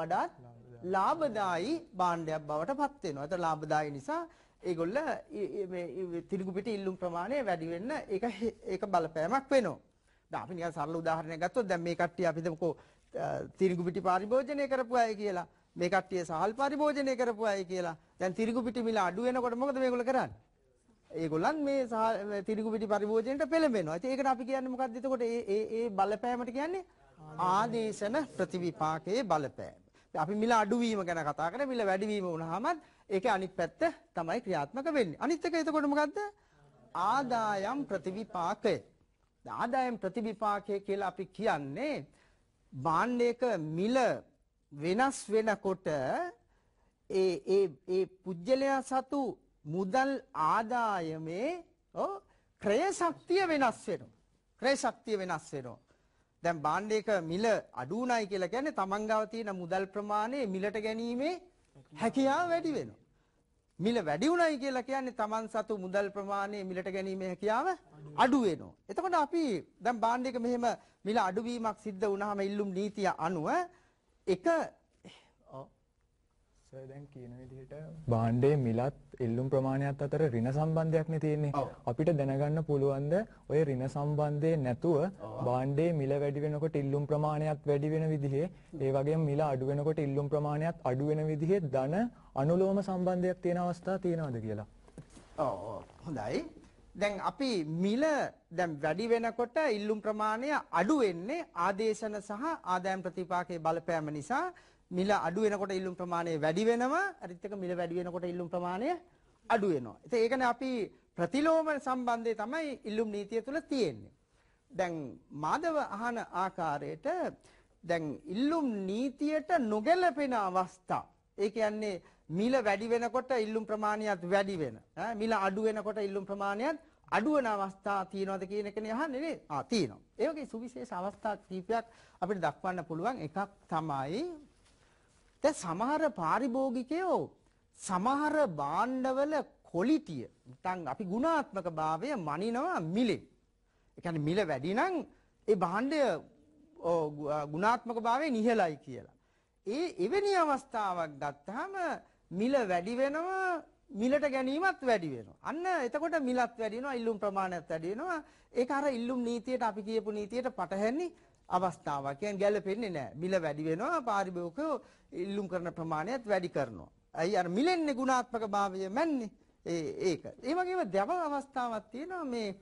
වඩාත් ලාභදායි භාණ්ඩයක් බවට පත් වෙනවා. ඒතර ලාභදායි නිසා ඒගොල්ල මේ තිරිඟු පිටි ඉල්ලුම් ප්‍රමාණය වැඩි වෙන්න ඒක ඒක බලපෑමක් වෙනවා. දැන් අපි නිකන් සරල උදාහරණයක් ගත්තොත් දැන් මේ කට්ටිය අපි හිතමුකෝ තිරිඟු පිටි පරිභෝජනය කරපු අය කියලා. මේ කට්ටිය සහල් පරිභෝජනය කරපු අය කියලා. දැන් තිරිගු පිටි මිල අඩු වෙනකොට මොකද මේගොල්ලෝ කරන්නේ? ඒගොල්ලන් මේ තිරිගු පිටි පරිභෝජනයට පෙළඹෙනවා. ඉතින් ඒකට අපි කියන්නේ මොකද්ද? එතකොට ඒ ඒ ඒ බලපෑමට කියන්නේ ආදේශන ප්‍රතිවිපාකයේ බලපෑම. අපි මිල අඩුවීම ගැන කතා කරේ මිල වැඩිවීම වුණාම ඒකේ අනිත් පැත්ත තමයි ක්‍රියාත්මක වෙන්නේ. අනිත් එක එතකොට මොකද්ද? ආදායම් ප්‍රතිවිපාකය. ආදායම් ප්‍රතිවිපාකය කියලා අපි කියන්නේ භාණ්ඩයක මිල වෙනස් වෙනකොට ඒ ඒ ඒ පුජ්‍යලයා සතු මුදල් ආදායමේ ඔව් ක්‍රය ශක්තිය වෙනස් වෙනවා. ක්‍රය ශක්තිය වෙනස් වෙනවා. දැන් භාණ්ඩයක මිල අඩු උනායි කියලා කියන්නේ තමන් ගාව තියෙන මුදල් ප්‍රමාණය මිලට ගැනීමේ හැකියාව වැඩි වෙනවා. මිල වැඩි උනායි කියලා කියන්නේ Taman සතු මුදල් ප්‍රමාණය මිලට ගැනීමේ හැකියාව අඩු වෙනවා. එතකොට අපි දැන් බාණ්ඩයක මෙහෙම මිල අඩුවීමක් සිද්ධ වුණාම ඉල්ලුම් නීතිය අනුව එක දැන් කියන විදිහට භාණ්ඩයේ මිලත් එල්ලුම් ප්‍රමාණයත් අතර ඍණ සම්බන්ධයක් නේ තියෙන්නේ. අපිට දැනගන්න පුළුවන්ද ඔය ඍණ සම්බන්ධයේ නැතුව භාණ්ඩයේ මිල වැඩි වෙනකොට ඉල්ලුම් ප්‍රමාණයත් වැඩි වෙන විදිහේ ඒ වගේම මිල අඩු වෙනකොට ඉල්ලුම් ප්‍රමාණයත් අඩු වෙන විදිහේ ධන අනුලෝම සම්බන්ධයක් තියෙන අවස්ථා තියෙනවද කියලා? ඔව් හොඳයි. දැන් අපි මිල දැන් වැඩි වෙනකොට ඉල්ලුම් ප්‍රමාණය අඩු වෙන්නේ ආදේශන සහ ආදායම් ප්‍රතිපාකයේ බලපෑම නිසා මිල අඩු වෙනකොට ඉල්ලුම් ප්‍රමාණය වැඩි වෙනවා අනිත් එක මිල වැඩි වෙනකොට ඉල්ලුම් ප්‍රමාණය අඩු වෙනවා. ඉතින් ඒකනේ අපි ප්‍රතිලෝම සම්බන්ධය තමයි ඉල්ලුම් නීතිය තුළ තියෙන්නේ. දැන් මාදව අහන ආකාරයට දැන් ඉල්ලුම් නීතියට නොගැලපෙන අවස්ථා. ඒ කියන්නේ මිල වැඩි වෙනකොට ඉල්ලුම් ප්‍රමාණයත් වැඩි වෙන. මිල අඩු වෙනකොට ඉල්ලුම් ප්‍රමාණයත් අඩු වෙන අවස්ථා තියෙනවද කියන එකනේ අහන්නේ නේද? ආ තියෙනවා. ඒ වගේ සුවිශේෂ අවස්ථා කීපයක් අපිට දක්වන්න පුළුවන්. එකක් තමයි දැන් සමහර පාරිභෝගිකයෝ සමහර භාණ්ඩවල කොලිටිය නැත්නම් අපි ගුණාත්මක භාවය මනිනවා මිලෙන්. ඒ කියන්නේ මිල වැඩි නම් ඒ භාණ්ඩය ගුණාත්මක භාවය නිහලයි කියලා. ඒ එවැනි අවස්ථාවක් ගත්තාම මිල වැඩි වෙනවා මිලට ගැනීමත් වැඩි වෙනවා. අන්න එතකොට මිලත් වැඩි වෙනවා, ඉල්ලුම් ප්‍රමාණයත් වැඩි වෙනවා. ඒක අර ඉල්ලුම් නීතියට අපි කියපු නීතියට පටහැනි අවස්ථාවක්. කියන්නේ ගැළපෙන්නේ නැහැ. මිල වැඩි වෙනවා, පාරිභෝගිකයෝ ඉල්ලුම් කරන ප්‍රමාණයත් වැඩි කරනවා. අයි අර මිලෙන්නේ ගුණාත්මක භාවය මැන්නේ. ඒක. ඒ වගේම දෙව අවස්ථාවක් තියෙනවා මේ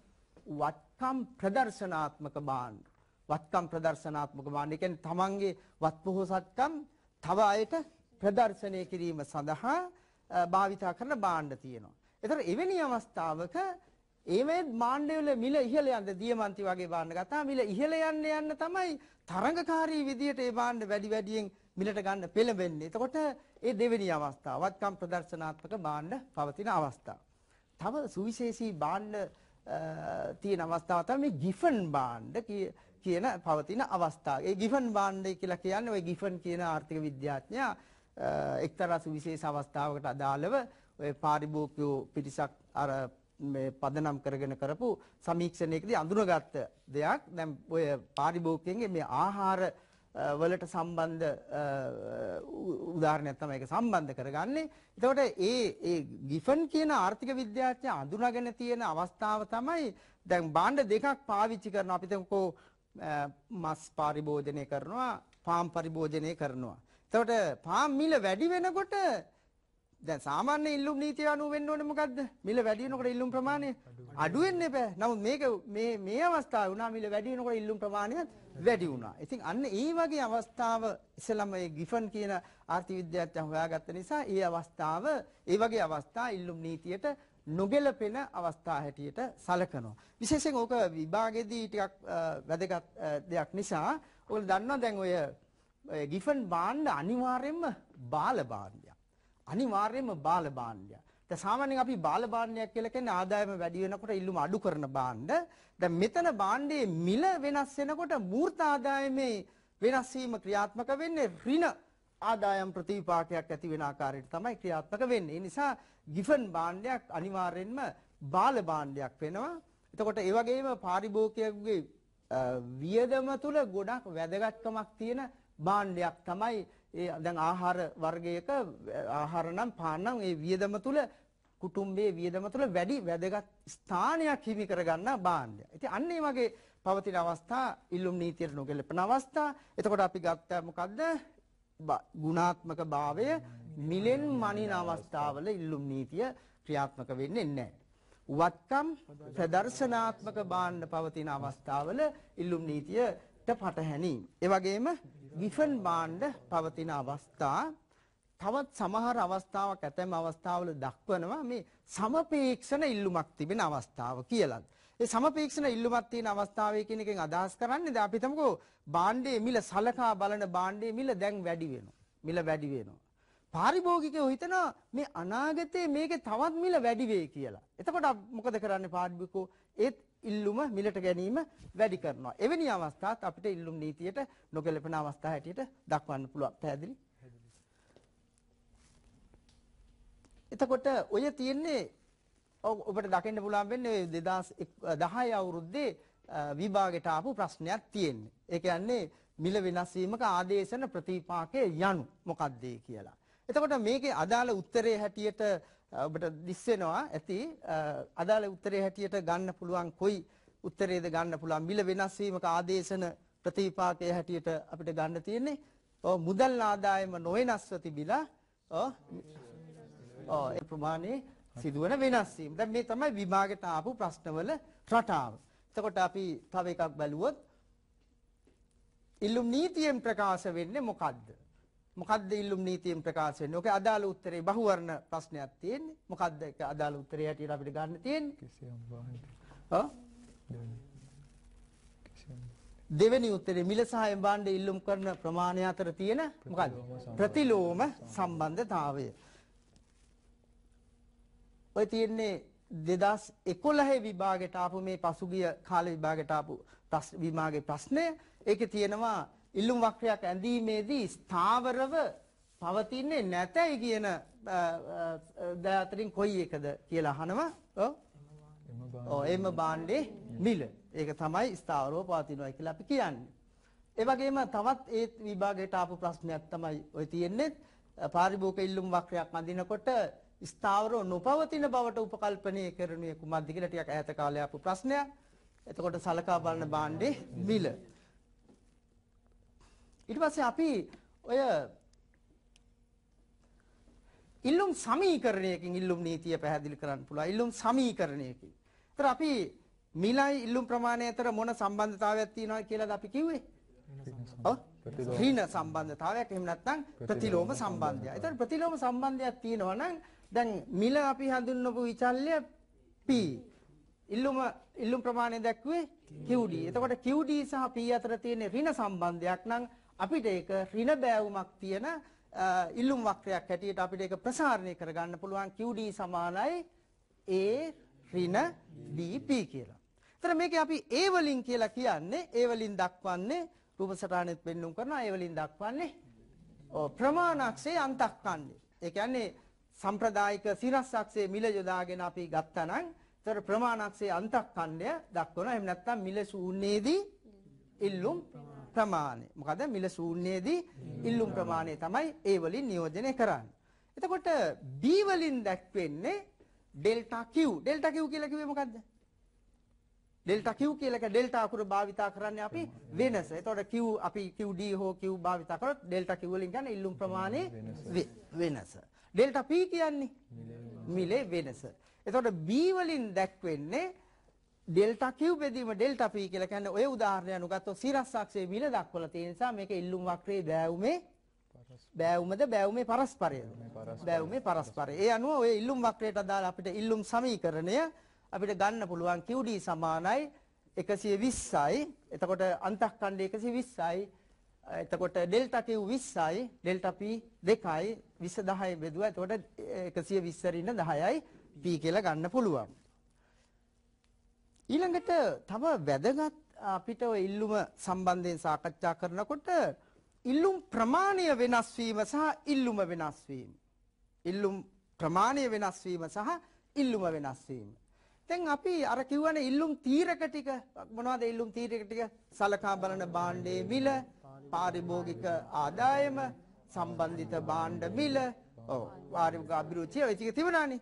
වත්කම් ප්‍රදර්ශනාත්මක භාණ්ඩ. වත්කම් ප්‍රදර්ශනාත්මක භාණ්ඩ කියන්නේ තමන්ගේ වත් පොහොසත්කම් තව අයට ප්‍රදර්ශනය කිරීම සඳහා භාවිතා කරන භාණ්ඩ තියෙනවා. ඒතර එවැනි අවස්ථාවක ඒමේ භාණ්ඩවල මිල ඉහළ යන්න දියමන්ති වගේ භාණ්ඩ ගත්තා මිල ඉහළ යන්න යන්න තමයි තරඟකාරී විදියට ඒ භාණ්ඩ වැඩි වැඩියෙන් මිලට ගන්න පෙළඹෙන්නේ. එතකොට ඒ දෙවෙනි අවස්ථාව වත්කම් ප්‍රදර්ශනාත්මක භාණ්ඩ පවතින අවස්ථාව. තව සුවිශේෂී භාණ්ඩ තියෙන අවස්ථාව තමයි ගිෆන් භාණ්ඩ කියන පවතින අවස්ථාව. ඒ ගිෆන් භාණ්ඩය කියලා කියන්නේ ওই ගිෆන් කියන ආර්ථික විද්‍යාඥයා එක්තරා සුවිශේෂ අවස්ථාවකට අදාළව ඔය පාරිභෝගික පිරිසක් අර මේ පදනම් කරගෙන කරපු සමීක්ෂණයකදී අඳුනගත්ත දෙයක් දැන් ඔය පාරිභෝගිකයන්ගේ මේ ආහාර වලට සම්බන්ධ උදාහරණයක් තමයි ඒක සම්බන්ධ කරගන්නේ. එතකොට ඒ ඒ ගිෆන් කියන ආර්ථික විද්‍යාඥය අඳුනගෙන තියෙන අවස්ථාව තමයි දැන් භාණ්ඩ දෙකක් පාවිච්චි කරනවා. අපි හිතමුකෝ මස් පරිභෝජනය කරනවා, පාම් පරිභෝජනය කරනවා. එතකොට පාන් මිල වැඩි වෙනකොට දැන් සාමාන්‍ය ඉල්ලුම් නීතිය අනුව වෙන්න ඕනේ මොකද්ද? මිල වැඩි වෙනකොට ඉල්ලුම් ප්‍රමාණය අඩු වෙන්න එපා. නමුත් මේක මේ මේ අවස්ථාවේ වුණා මිල වැඩි වෙනකොට ඉල්ලුම් ප්‍රමාණයත් වැඩි වුණා. ඉතින් අන්න ඒ වගේ අවස්ථාව ඉස්සලම මේ ගිෆන් කියන ආර්ථික විද්‍යාඥයා හොයාගත්ත නිසා ඒ අවස්ථාව ඒ වගේ අවස්ථා ඉල්ලුම් නීතියට නොගැලපෙන අවස්ථා හැටියට සලකනවා. විශේෂයෙන් ඕක විභාගෙදී ටිකක් වැදගත් දෙයක් නිසා ඔයගොල්ලෝ දන්නවා දැන් ඔය ගිෆන් බාණ්ඩ අනිවාර්යයෙන්ම බාල බාණ්ඩයක්. අනිවාර්යයෙන්ම බාල බාණ්ඩයක්. දැන් සාමාන්‍යයෙන් අපි බාල බාණ්ඩයක් කියලා කියන්නේ ආදායම වැඩි වෙනකොට ඉල්ලුම අඩු කරන බාණ්ඩ. දැන් මෙතන බාණ්ඩයේ මිල වෙනස් වෙනකොට මූර්ත ආදායමේ වෙනස් වීම ක්‍රියාත්මක වෙන්නේ ඍණ ආදායම් ප්‍රතිවිපාකයක් ඇති වෙන ආකාරයට තමයි ක්‍රියාත්මක වෙන්නේ. ඒ නිසා ගිෆන් බාණ්ඩයක් අනිවාර්යයෙන්ම බාල බාණ්ඩයක් වෙනවා. එතකොට ඒ වගේම පාරිභෝගිකයෙකුගේ වියදම තුල ගොඩක් වැදගත්කමක් තියෙන භාණ්ඩයක් තමයි ඒ දැන් ආහාර වර්ගයක ආහාර නම් පාන නම් ඒ වියදම තුල කුටුම්බයේ වියදම තුල වැඩි වැදගත් ස්ථානයක් හිමි කරගන්න භාණ්ඩය. ඉතින් අන්න ඒ වගේ පවතින අවස්ථා ඉල්ලුම් නීතියට නොගැලපෙන අවස්ථා. එතකොට අපි ගත්ත මොකද්ද? ගුණාත්මක භාවය මිලෙන් මනින අවස්ථාවල ඉල්ලුම් නීතිය ක්‍රියාත්මක වෙන්නේ නැහැ. වත්කම් ප්‍රදර්ශනාත්මක භාණ්ඩ පවතින අවස්ථාවල ඉල්ලුම් නීතිය පටහැනි. ඒ වගේම ගිෆන් භාණ්ඩ පවතින අවස්ථා තවත් සමහර අවස්ථාවක් ඇතැම් අවස්ථාවල දක්වනවා මේ සමපේක්ෂණ ඉල්ලුමක් තිබෙන අවස්ථාව කියලත්. ඒ සමපේක්ෂණ ඉල්ලුමක් තියෙන අවස්ථාවේ කියන එකෙන් අදහස් කරන්නේ දැන් අපි හිතමුකෝ භාණ්ඩයේ මිල සලකා බලන භාණ්ඩයේ මිල දැන් වැඩි වෙනවා. මිල වැඩි වෙනවා. පාරිභෝගිකයෝ හිතනවා මේ අනාගතයේ මේකේ තවත් මිල වැඩි වෙයි කියලා. එතකොට මොකද කරන්නේ පාරිභෝගිකෝ? ඒත් ඉල්ලුම මිලට ගැනීම වැඩි කරනවා. එවැනි අවස්ථාත් අපිට ඉල්ලුම් නීතියට නොගැලපෙන අවස්ථා හැටියට දක්වන්න පුළුවන්. පැහැදිලි? එතකොට ඔය තියෙන්නේ ඔබට දකින්න පුළුවන් වෙන්නේ 2010 අවුරුද්දේ විභාගයට ආපු ප්‍රශ්නයක් තියෙන්නේ. ඒ කියන්නේ මිල වෙනස් වීමක ආදේශන ප්‍රතිපාකයේ යනු මොකක්ද කියලා. එතකොට මේකේ අදාළ උත්තරේ හැටියට ඔබට දිස්සෙනවා ඇති අදාළ උත්තරේ හැටියට ගන්න පුළුවන් කොයි උත්තරේද ගන්න පුළුවන් මිල වෙනස් වීමක ආදේශන ප්‍රතිපාකයේ හැටියට අපිට ගන්න තියෙන්නේ ඔව් මුදල් ආදායම නොවෙනස්ව තිබිලා ඔව් ඒ ප්‍රමාණයේ සිදුවන වෙනස් වීම. දැන් මේ තමයි විභාගයට ආපු ප්‍රශ්නවල රටාව. එතකොට අපි තව එකක් බලුවොත් ඉල්ලුම් නීතියෙන් ප්‍රකාශ වෙන්නේ මොකද්ද? මොකද්ද ඉල්ලුම් නීතියෙන් ප්‍රකාශ වෙන්නේ? ඔකේ අදාළ උත්තරේ බහුවර්ණ ප්‍රශ්නයක් තියෙන්නේ. මොකද්ද ඒක අදාළ උත්තරේ හැටියට අපිට ගන්න තියෙන්නේ? දෙවෙනි උත්තරේ මිල සහාය භාණ්ඩ ඉල්ලුම් කරන ප්‍රමාණය අතර තියෙන මොකද්ද? ප්‍රතිලෝම සම්බන්ධතාවය. ඔය තියෙන්නේ 2011 විභාගයට ආපු මේ පසුගිය කාල විභාගයට ආපු විභාගේ ප්‍රශ්නය. ඒකේ තියෙනවා ඉල්ලුම් වක්‍රයක් ඇඳීමේදී ස්ථාවරව පවතින්නේ නැතයි කියන දෑ අතරින් කොයි එකද කියලා අහනවා. ඔව්. ඔව් එම භාණ්ඩේ මිල. ඒක තමයි ස්ථාවරව පවතිනවා කියලා අපි කියන්නේ. ඒ වගේම තවත් ඒ විභාගයට ආපු ප්‍රශ්නයක් තමයි ඔය තියෙන්නේ. පාරිභෝගික ඉල්ලුම් වක්‍රයක් අඳිනකොට ස්ථාවරව නොපවතින බවට උපකල්පනය කරනුයේ කුමක්ද කියලා ටිකක් ඈත කාලේ ආපු ප්‍රශ්නයක්. එතකොට සලකා බලන භාණ්ඩේ මිල. ඊට පස්සේ අපි ඔය ඉල්ලුම් සමීකරණයකින් ඉල්ලුම් නීතිය පැහැදිලි කරන්න පුළුවන්. ඉල්ලුම් සමීකරණයකින්. ඒතර අපි මිලයි ඉල්ලුම් ප්‍රමාණය අතර මොන සම්බන්ධතාවයක් තියෙනවා කියලාද අපි කිව්වේ? ඔව්. ඍණ සම්බන්ධතාවයක් එහෙම නැත්නම් ප්‍රතිලෝම සම්බන්ධය. ඒතර ප්‍රතිලෝම සම්බන්ධයක් තියෙනවා නම් දැන් මිල අපි හඳුන්වපු විචල්‍ය P ඉල්ලුම ඉල්ලුම් ප්‍රමාණය දැක්ුවේ QD. එතකොට QD සහ P අතර තියෙන ඍණ සම්බන්ධයක් නම් අපිට ඒක ඍණ බෑවුමක් තියෙන ඉල්ලුම් වක්‍රයක් හැටියට අපිට ඒක ප්‍රසාරණය කරගන්න පුළුවන් QD සමානයි A ඍණ BP කියලා. එතන මේකේ අපි A වලින් කියලා කියන්නේ A වලින් දක්වන්නේ රූප සටහනෙත් පෙන්눔 කරනවා A වලින් දක්වන්නේ ප්‍රමාණක්ෂේ අන්තක්කන්නේ. ඒ කියන්නේ සම්ප්‍රදායික සිරස්සක්ෂේ මිල යොදාගෙන අපි ගත්තනම් ඒතර ප්‍රමාණක්ෂේ අන්තක්කණ්ඩය දක්වනවා. එහෙම නැත්නම් මිල ශූන්‍යයේදී ඉල්ලුම් ප්‍රමාණය. මොකද මිල ශූන්‍යයේදී ඉල්ලුම් ප්‍රමාණය තමයි ඒ වලින් නියෝජනය කරන්නේ. එතකොට B වලින් දැක්වෙන්නේ ඩෙල්ටා Q. ඩෙල්ටා Q කියලා කිව්වේ මොකද්ද? ඩෙල්ටා Q කියලා එක ඩෙල්ටා අකුර භාවිතා කරන්නේ අපි වෙනස. එතකොට Q අපි QD හෝ Q භාවිතා කරොත් ඩෙල්ටා Q වලින් කියන්නේ ඉල්ලුම් ප්‍රමාණය වෙනස. ඩෙල්ටා P කියන්නේ මිලේ වෙනස. එතකොට B වලින් දැක්වෙන්නේ ඩෙල්ටා කිව් බෙදීම ඩෙල්ටා p කියලා කියන්නේ ඔය උදාහරණය අනුගතව සිරස්සක්ෂයේ මිල දක්වලා තියෙන නිසා මේක ඉල්ලුම් වක්‍රයේ බෑවුමේ බෑවුමද බෑවුමේ පරස්පරයද බෑවුමේ පරස්පරය. ඒ අනුව ඔය ඉල්ලුම් වක්‍රයට අදාළ අපිට ඉල්ලුම් සමීකරණය අපිට ගන්න පුළුවන් QD සමානයි 120යි. එතකොට අන්තක්ඛණ්ඩ 120යි. එතකොට ඩෙල්ටා Q 20යි, ඩෙල්ටා P 2යි, 20 10යි බෙදුවා. එතකොට 120 ඉන්න 10යි P කියලා ගන්න පුළුවන්. ඊළඟට තව වැදගත් අපිට ඔය ඉල්ලුම සම්බන්ධයෙන් සාකච්ඡා කරනකොට ඉල්ලුම් ප්‍රමාණය වෙනස් වීම සහ ඉල්ලුම වෙනස් වීම. ඉල්ලුම් ප්‍රමාණය වෙනස් වීම සහ ඉල්ලුම වෙනස් වීම. දැන් අපි අර කිව්වනේ ඉල්ලුම් තීරක ටික මොනවද ඉල්ලුම් තීරක ටික? සලකා බලන භාණ්ඩයේ මිල, පාරිභෝගික ආදායම, සම්බන්ධිත භාණ්ඩ මිල, ඔව් වාරික අභිරුචිය ඔය ටික තිබුණානේ.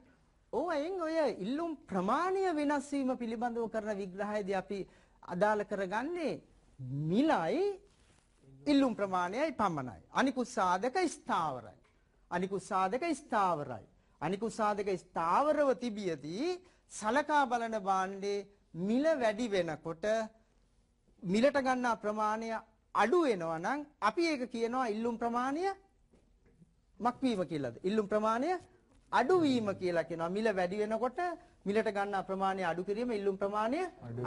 ඕවයින් ඔය ඉල්ලුම් ප්‍රමාණය වෙනස් වීම පිළිබඳව කරන විග්‍රහයේදී අපි අදාළ කරගන්නේ මිලයි ඉල්ලුම් ප්‍රමාණයයි පමණයි. අනිකුත් සාධක ස්ථාවරයි. අනිකුත් සාධක ස්ථාවරයි. අනිකුත් සාධක ස්ථාවරව තිබියදී සලකා බලන භාණ්ඩේ මිල වැඩි වෙනකොට මිලට ගන්නා ප්‍රමාණය අඩු වෙනවා නම් අපි ඒක කියනවා ඉල්ලුම් ප්‍රමාණය මක්වීම කියලාද? ඉල්ලුම් ප්‍රමාණය අඩුවීම කියලා කියනවා. මිල වැඩි වෙනකොට මිලට ගන්න ප්‍රමාණය අඩු කිරීම ඉල්ලුම් ප්‍රමාණය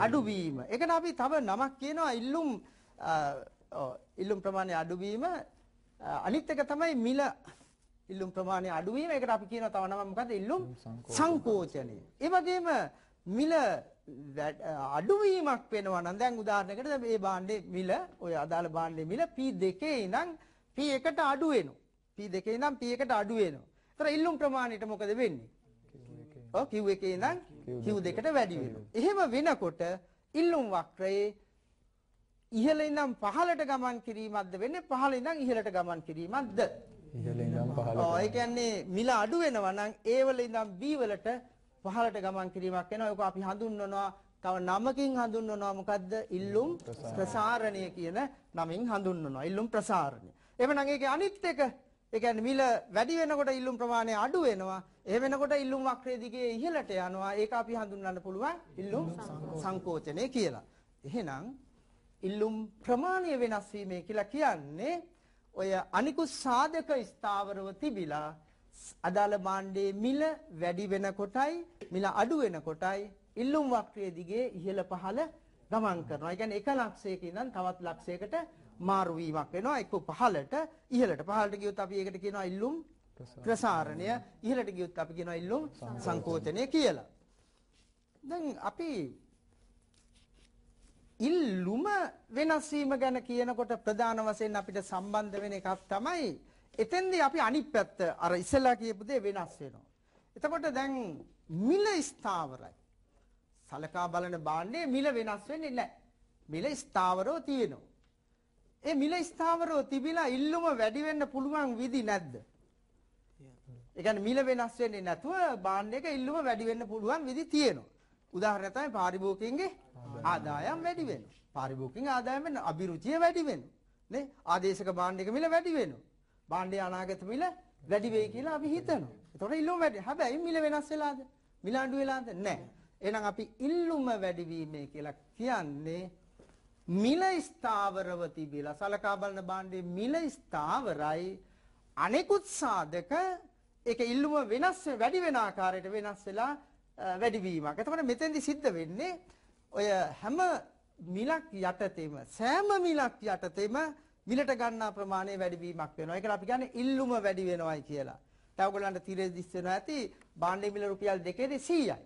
අඩුවීම. ඒකට අපි තව නමක් කියනවා ඉල්ලුම් ඉල්ලුම් ප්‍රමාණය අඩුවීම. අනිත් එක තමයි මිල ඉල්ලුම් ප්‍රමාණය අඩුවීම. ඒකට අපි කියනවා තව නමක් මොකද්ද? ඉල්ලුම් සංකෝචනය. ඒ වගේම මිල අඩුවීමක් වෙනවා නම් දැන් උදාහරණයකට මේ භාණ්ඩේ මිල ඔය අදාළ භාණ්ඩේ මිල P2 ඉඳන් P1ට අඩු වෙනවා. P2 ඉඳන් P1ට අඩු වෙනවා. ඒතර ඉල්ලුම් ප්‍රමාණයට මොකද වෙන්නේ? ඔව් Q එකේ ඉඳන් Q දෙකට වැඩි වෙනවා. එහෙම වෙනකොට ඉල්ලුම් වක්‍රයේ ඉහළ ඉඳන් පහළට ගමන් කිරීමක්ද වෙන්නේ පහළ ඉඳන් ඉහළට ගමන් කිරීමක්ද ඉහළ ඉඳන් පහළට ඔව් ඒ කියන්නේ මිල අඩු වෙනවා නම් A වල ඉඳන් B වලට පහළට ගමන් කිරීමක් වෙනවා ඒක අපි හඳුන්වනවා තව නමකින් හඳුන්වනවා මොකද්ද ඉල්ලුම් ප්‍රසාරණය කියන නමින් හඳුන්වනවා ඉල්ලුම් ප්‍රසාරණය එවනම් ඒකේ අනිත් එක ඒ කියන්නේ මිල වැඩි වෙනකොට ඉල්ලුම් ප්‍රමාණය අඩු වෙනවා. එහෙම වෙනකොට ඉල්ලුම් වක්‍රයේ දිගේ ඉහළට යනවා. ඒක අපි හඳුන්වන්න පුළුවන් ඉල්ලුම් සංකෝචනය කියලා. එහෙනම් ඉල්ලුම් ප්‍රමාණය වෙනස් වීමේ කියලා කියන්නේ ඔය අනිකුත් සාධක ස්ථාවරව තිබිලා අදාළ භාණ්ඩයේ මිල වැඩි වෙනකොටයි මිල අඩු වෙනකොටයි ඉල්ලුම් වක්‍රයේ දිගේ ඉහළ පහළ ගමන් කරනවා. ඒ කියන්නේ එක ලක්ෂයක ඉඳන් තවත් ලක්ෂයකට මාරු වීමක් වෙනවා එක්ක පහළට ඉහළට පහළට ගියොත් අපි ඒකට කියනවා ඉල්ලුම් ප්‍රසාරණය ඉහළට ගියොත් අපි කියනවා ඉල්ලුම් සංකෝචනය කියලා. දැන් අපි ඉල්ලුම වෙනස් වීම ගැන කියනකොට ප්‍රධාන වශයෙන් අපිට සම්බන්ධ වෙන එකක් තමයි එතෙන්දී අපි අනිත් පැත්ත අර ඉස්සලා කියපු දේ වෙනස් වෙනවා. එතකොට දැන් මිල ස්ථාවරයි. සලකා බලන භාණ්ඩයේ මිල වෙනස් වෙන්නේ නැහැ. මිල ස්ථාවරව තියෙනවා. ඒ මිල ස්ථාවරව තිබිලා ඉල්ලුම වැඩි වෙන්න පුළුවන් විදි නැද්ද? ඒ කියන්නේ මිල වෙනස් වෙන්නේ නැතුව භාණ්ඩයක ඉල්ලුම වැඩි වෙන්න පුළුවන් විදි තියෙනවා. උදාහරණයක් තමයි පාරිභෝගිකයන්ගේ ආදායම් වැඩි වෙනවා. පාරිභෝගිකයන්ගේ ආදායම් වෙන අභිරුචිය වැඩි වෙනවා. නේ? ආදේශක භාණ්ඩයක මිල වැඩි වෙනවා. භාණ්ඩයේ අනාගත මිල වැඩි වෙයි කියලා අපි හිතනවා. ඒතකොට ඉල්ලුම වැඩි. හැබැයි මිල වෙනස් වෙලාද? මිල අඩු වෙලාද? නැහැ. එහෙනම් අපි ඉල්ලුම වැඩි වීමේ කියලා කියන්නේ මිල ස්ථාවරව තිබිලා සලකා බලන භාණ්ඩයේ මිල ස්ථාවරයි අනෙකුත් සාධක ඒක ඉල්ලුම වෙනස් වැඩි වෙන ආකාරයට වෙනස් වෙලා වැඩි වීමක්. එතකොට මෙතෙන්දි සිද්ධ වෙන්නේ ඔය හැම මිලක් යටතේම සෑම මිලක් යටතේම මිලට ගන්නා ප්‍රමාණය වැඩි වීමක් වෙනවා. ඒකට අපි කියන්නේ ඉල්ලුම වැඩි වෙනවයි කියලා. දැන් ඔයගොල්ලන්ට තීරය දිස් වෙනවා ඇති භාණ්ඩ මිල රුපියල් 2 100යි.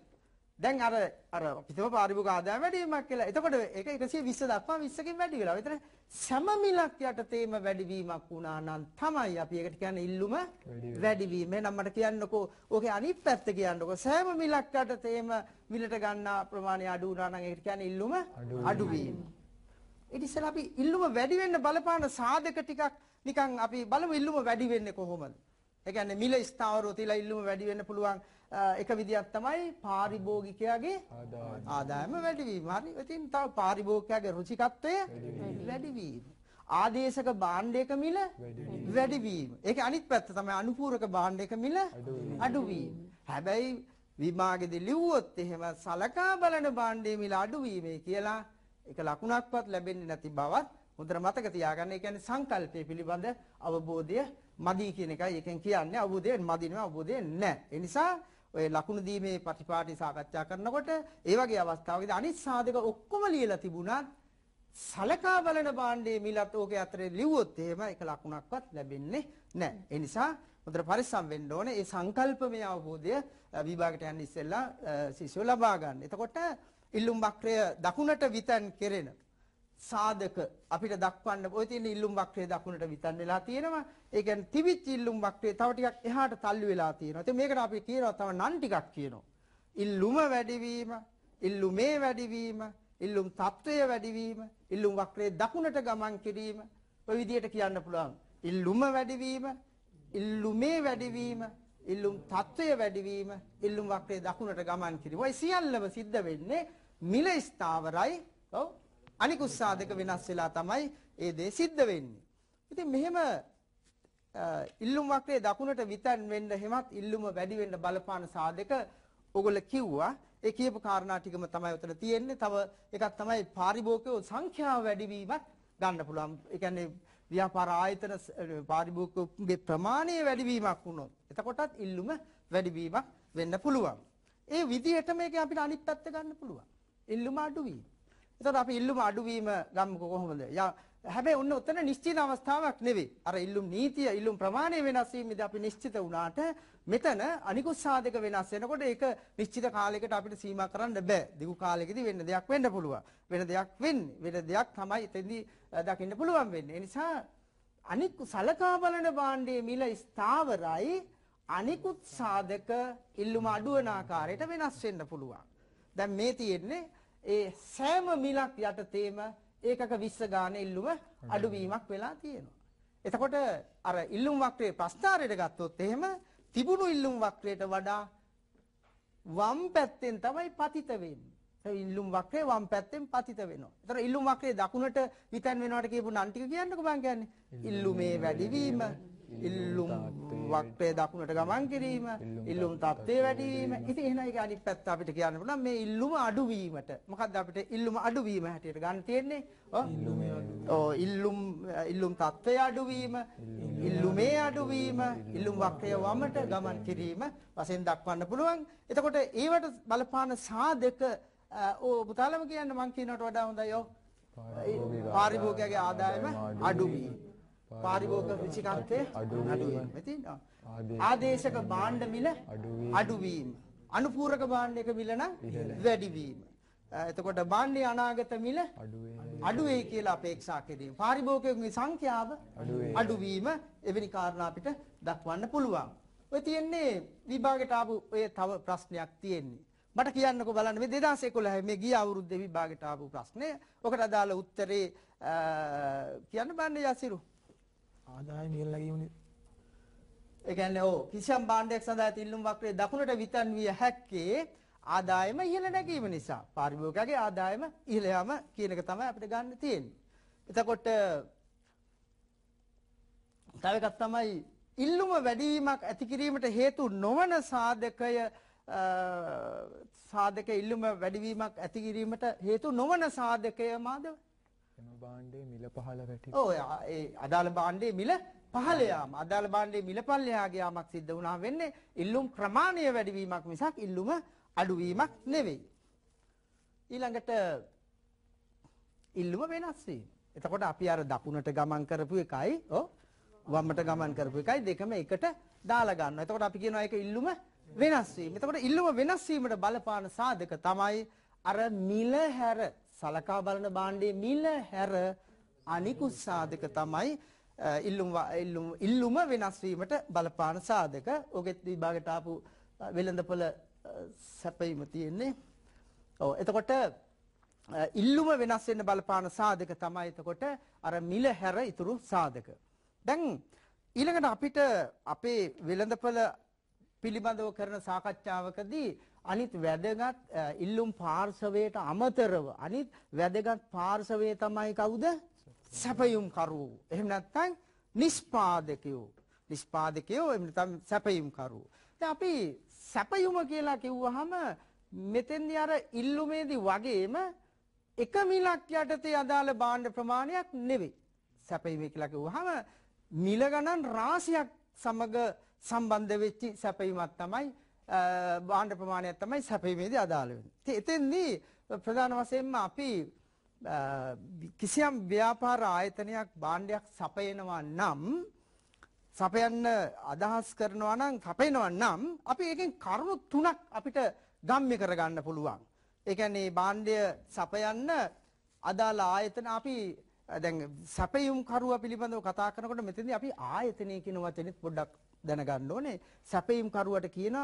දැන් අර අර පිටම පාරිභෝගික ආදායම් වැඩිවීමක් කියලා. එතකොට ඒක 120 දක්වා 20කින් වැඩි වෙලා. ඒතර සම මිලක් යටතේම වැඩිවීමක් වුණා නම් තමයි අපි ඒකට කියන්නේ ඉල්ලුම වැඩිවීම. එහෙනම් මට කියන්නකෝ ඕකේ අනිත් පැත්ත කියන්නකෝ සෑම මිලක් යටතේම මිලට ගන්න ප්‍රමාණය අඩු වුණා නම් ඒකට කියන්නේ ඉල්ලුම අඩුවීම. ඊට ඉස්සෙල්ලා අපි ඉල්ලුම වැඩි වෙන්න බලපාන සාධක ටිකක් නිකන් අපි බලමු ඉල්ලුම වැඩි වෙන්නේ කොහොමද? ඒ කියන්නේ මිල ස්ථාවරව තියලා ඉල්ලුම වැඩි වෙන්න පුළුවන් එක විදියක් තමයි පාරිභෝගිකයාගේ ආදායම වැඩි වීම. හරි. ඉතින් තව පාරිභෝගිකයාගේ රුචිකත්වය වැඩි වීම. ආදේශක භාණ්ඩයක මිල වැඩි වීම. ඒකේ අනිත් පැත්ත තමයි අනුපූරක භාණ්ඩයක මිල අඩු වීම. හැබැයි විමාගෙදී ලිව්වොත් එහෙම සලකා බලන භාණ්ඩයේ මිල අඩු වීමයි කියලා ඒක ලකුණක්වත් ලැබෙන්නේ නැති බවත් හොඳට මතක තියාගන්න. ඒ කියන්නේ සංකල්පය පිළිබඳ අවබෝධය මදි කියන එකයි එකෙන් කියන්නේ. අවබෝධය මදි නෙවෙයි අවබෝධය නැහැ. ඒ නිසා ඔය ලකුණු දීමේ ප්‍රතිපාටි සාකච්ඡා කරනකොට ඒ වගේ අවස්ථාවකදී අනිත් සාධක ඔක්කොම ලියලා තිබුණත් සලකා බලන භාණ්ඩයේ මිලත් ඕකේ අතරේ ලිව්වොත් එහෙම එක ලකුණක්වත් ලැබෙන්නේ නැහැ. ඒ නිසා හොඳට පරිස්සම් වෙන්න ඕනේ මේ සංකල්පමය අවබෝධය විභාගයට යන්න ඉස්සෙල්ලා ශිෂ්‍යෝ ලබා ගන්න. එතකොට ඉල්ලුම් වක්‍රය දකුණට විතන් කෙරෙන සාධක අපිට දක්වන්න ඔය තියෙන ඉල්ලුම් වක්‍රය දකුණට විතන් වෙලා තියෙනවා. ඒ කියන්නේ තිබිච්ච ඉල්ලුම් වක්‍රය තව ටිකක් එහාට තල්ලු වෙලා තියෙනවා. ඉතින් මේකට අපි කියනවා තව නම් ටිකක් කියනවා. ඉල්ලුම වැඩිවීම, ඉල්ලුමේ වැඩිවීම, ඉල්ලුම් తত্ত্বය වැඩිවීම, ඉල්ලුම් වක්‍රයේ දකුණට ගමන් කිරීම ඔය විදිහට කියන්න පුළුවන්. ඉල්ලුම වැඩිවීම, ඉල්ලුමේ වැඩිවීම, ඉල්ලුම් తত্ত্বය වැඩිවීම, ඉල්ලුම් වක්‍රයේ දකුණට ගමන් කිරීම. ඔය සියල්ලම සිද්ධ වෙන්නේ මිල ස්ථාවරයි. ඔව් අනිකුත් සාධක වෙනස් වෙලා තමයි ඒ දේ සිද්ධ වෙන්නේ. ඉතින් මෙහෙම ඉල්ලුම් වක්‍රයේ දකුණට විතන් වෙන්න හැමත් ඉල්ලුම වැඩි වෙන්න බලපාන සාධක ඔගොල්ලෝ කිව්වා. ඒ කියපු කාරණා ටිකම තමයි උතන තියෙන්නේ. තව එකක් තමයි පාරිභෝගිකයෝ සංඛ්‍යාව වැඩිවීමත් ගන්න පුළුවන්. ඒ කියන්නේ ව්‍යාපාර ආයතන පාරිභෝගිකගේ ප්‍රමාණය වැඩිවීමක් වුණොත් එතකොටත් ඉල්ලුම වැඩිවීමක් වෙන්න පුළුවන්. ඒ විදිහට මේක අපිට අනිත් පැත්ත ගන්න පුළුවන්. ඉල්ලුම අඩුවීම. එතකොට අපි ඉල්ලුම අඩුවීම ගම්මුක කොහොමද? හැබැයි ඔන්න උතන නිශ්චිත අවස්ථාවක් නෙවෙයි. අර ඉල්ලුම් නීතිය, ඉල්ලුම් ප්‍රමාණය වෙනස් වීමදී අපි නිශ්චිත වුණාට මෙතන අනිකුත් සාධක වෙනස් වෙනකොට ඒක නිශ්චිත කාලයකට අපිට සීමා කරන්න බෑ. දිගු කාලයකදී වෙන්න දෙයක් වෙන්න පුළුවන්. වෙන දෙයක් වෙන්නේ. වෙන දෙයක් තමයි එතෙන්දී දකින්න පුළුවන් වෙන්නේ. ඒ නිසා අනික් සලකා බලන භාණ්ඩයේ මිල ස්ථාවරයි අනිකුත් සාධක ඉල්ලුම අඩුවන ආකාරයට වෙනස් වෙන්න පුළුවන්. දැන් මේ තියෙන්නේ ඒ සෑම මිලක් යටතේම ඒකක 20 ගාන ඉල්ලුම අඩුවීමක් වෙලා තියෙනවා. එතකොට අර ඉල්ලුම් වක්‍රයේ ප්‍රස්ථාරයට ගත්තොත් එහෙම තිබුණු ඉල්ලුම් වක්‍රයට වඩා වම් පැත්තෙන් තමයි පතිත වෙන්නේ. ඒ ඉල්ලුම් වක්‍රේ වම් පැත්තෙන් පතිත වෙනවා. ඒතර ඉල්ලුම් වක්‍රේ දකුණට විතන් වෙනවට කියපු නම් ටික කියන්නකෝ මං කියන්නේ. ඉල්ලුමේ වැඩිවීම ඉල්ලුම් වක්‍රය දකුණට ගමන් කිරීම ඉල්ලුම් තත්ත්වයේ වැඩි වීම ඉතින් එහෙනම් ඒක අනිත් පැත්ත අපිට කියන්න පුළුවන් මේ ඉල්ලුම අඩු වීමට මොකද්ද අපිට ඉල්ලුම අඩු වීම හැටියට ගන්න තියෙන්නේ ඔව් ඉල්ලුම් ඉල්ලුම් තත්ත්වය අඩු වීම ඉල්ලුමේ අඩු වීම ඉල්ලුම් වක්‍රය වමට ගමන් කිරීම වශයෙන් දක්වන්න පුළුවන් එතකොට ඒවට බලපාන සාධක ඕ පුතාලම කියන්න මං කියනකට වඩා හොඳයි ඔව් පාරිභෝගිකයාගේ ආදායම අඩු වීම පාරිභෝගික රුචිකත්වය අඩුවීම. තේිනවා. ආදේශක භාණ්ඩ මිල අඩුවීම. අනුපූරක භාණ්ඩයක මිල නම් වැඩිවීම. එතකොට භාණ්ඩයේ අනාගත මිල අඩුවේ කියලා අපේක්ෂා කිරීම. පාරිභෝගිකගේ සංඛ්‍යාව අඩුවීම එවැනි කාරණා අපිට දක්වන්න පුළුවන්. ඔය තියෙන්නේ විභාගයට ආපු ඔය තව ප්‍රශ්නයක් තියෙන්නේ. මට කියන්නකෝ බලන්න මේ 2011 මේ ගිය අවුරුද්දේ විභාගයට ආපු ප්‍රශ්නය. ඔකට අදාළ උත්තරේ කියන්න බන්නේ යසිරු. ආදාය මියල් නැගීමනේ. ඒ කියන්නේ ඔව් කිසියම් භාණ්ඩයක් සඳහා තිල්ලුම් වක්‍රයේ දකුණට විතන් විය හැක්කේ ආදායම ඉහළ නැගීම නිසා පාරිභෝගිකයාගේ ආදායම ඉහළ යම කියන එක තමයි අපිට ගන්න තියෙන්නේ. එතකොට තව එකක් තමයි ඉල්ලුම වැඩිවීමක් ඇති කිරීමට හේතු නොවන සාධකය සාධක ඉල්ලුම වැඩිවීමක් ඇති කිරීමට හේතු නොවන සාධකය මාදව එම භාණ්ඩයේ මිල පහළ වැටි. ඔව් ඒ අදාළ භාණ්ඩයේ මිල පහළ යාම අදාළ භාණ්ඩයේ මිල පල්ලෙහාගේ යාමක් සිද්ධ වුණා වෙන්නේ ඉල්ලුම් ප්‍රමාණය වැඩිවීමක් මිසක් ඉල්ලුම අඩුවීමක් නෙවෙයි. ඊළඟට ඉල්ලුම වෙනස් වීම. එතකොට අපි අර දකුණට ගමන් කරපු එකයි ඔව් වමට ගමන් කරපු එකයි දෙකම එකට දාලා ගන්නවා. එතකොට අපි කියනවා ඒක ඉල්ලුම වෙනස් වීම. එතකොට ඉල්ලුම වෙනස් වීමට බලපාන සාධක තමයි අර මිල හැර සලකා බලන භාණ්ඩයේ මිල හැර අනිකුත් සාධක තමයි ඉල්ලුම් ඉල්ලුම වෙනස් වීමට බලපාන සාධක. ඔගෙත් විභාගයට ආපු වෙළඳපොළ සැපීම තියෙන්නේ. ඔව් එතකොට ඉල්ලුම වෙනස් වෙන්න බලපාන සාධක තමයි එතකොට අර මිල හැර ඉතුරු සාධක. දැන් ඊළඟට අපිට අපේ වෙළඳපොළ පිළිබඳව කරන සාකච්ඡාවකදී අනිත් වැදගත් ඉල්ලුම් පාර්ශවයට අමතරව අනිත් වැදගත් පාර්ශවය තමයි කවුද? සැපයුම් කරවෝ. එහෙම නැත්නම් නිෂ්පාදකයෝ. නිෂ්පාදකයෝ එහෙම නැත්නම් සැපයුම් කරවෝ. දැන් අපි සැපයුම කියලා කිව්වහම මෙතෙන්දී අර ඉල්ලුමේදී වගේම එක මිලක් යටතේ අදාළ භාණ්ඩ ප්‍රමාණයක් නෙවෙයි. සැපයුම කියලා කිව්වහම මිල ගණන් රාශියක් සමග සම්බන්ධ වෙච්චි සැපීමක් තමයි භාණ්ඩ ප්‍රමාණයක් තමයි සැපීමේදී අදාළ වෙන්නේ. ඉතින් එතෙන්දී ප්‍රධාන වශයෙන්ම අපි කිසියම් ව්‍යාපාර ආයතනයක් භාණ්ඩයක් සපයනවා නම් සපයන්න අදහස් කරනවා නම් සපයනවා නම් අපි ඒකෙන් කරුණු තුනක් අපිට ගම්ම්‍ය කරගන්න පුළුවන්. ඒ කියන්නේ භාණ්ඩය සපයන්න අදාළ ආයතන අපි දැන් සැපයුම් කරුවා පිළිබඳව කතා කරනකොට මෙතනදී අපි ආයතනය කියන වචනේත් පොඩ්ඩක් දැනගන්න ඕනේ සැපයීම් කරුවට කියන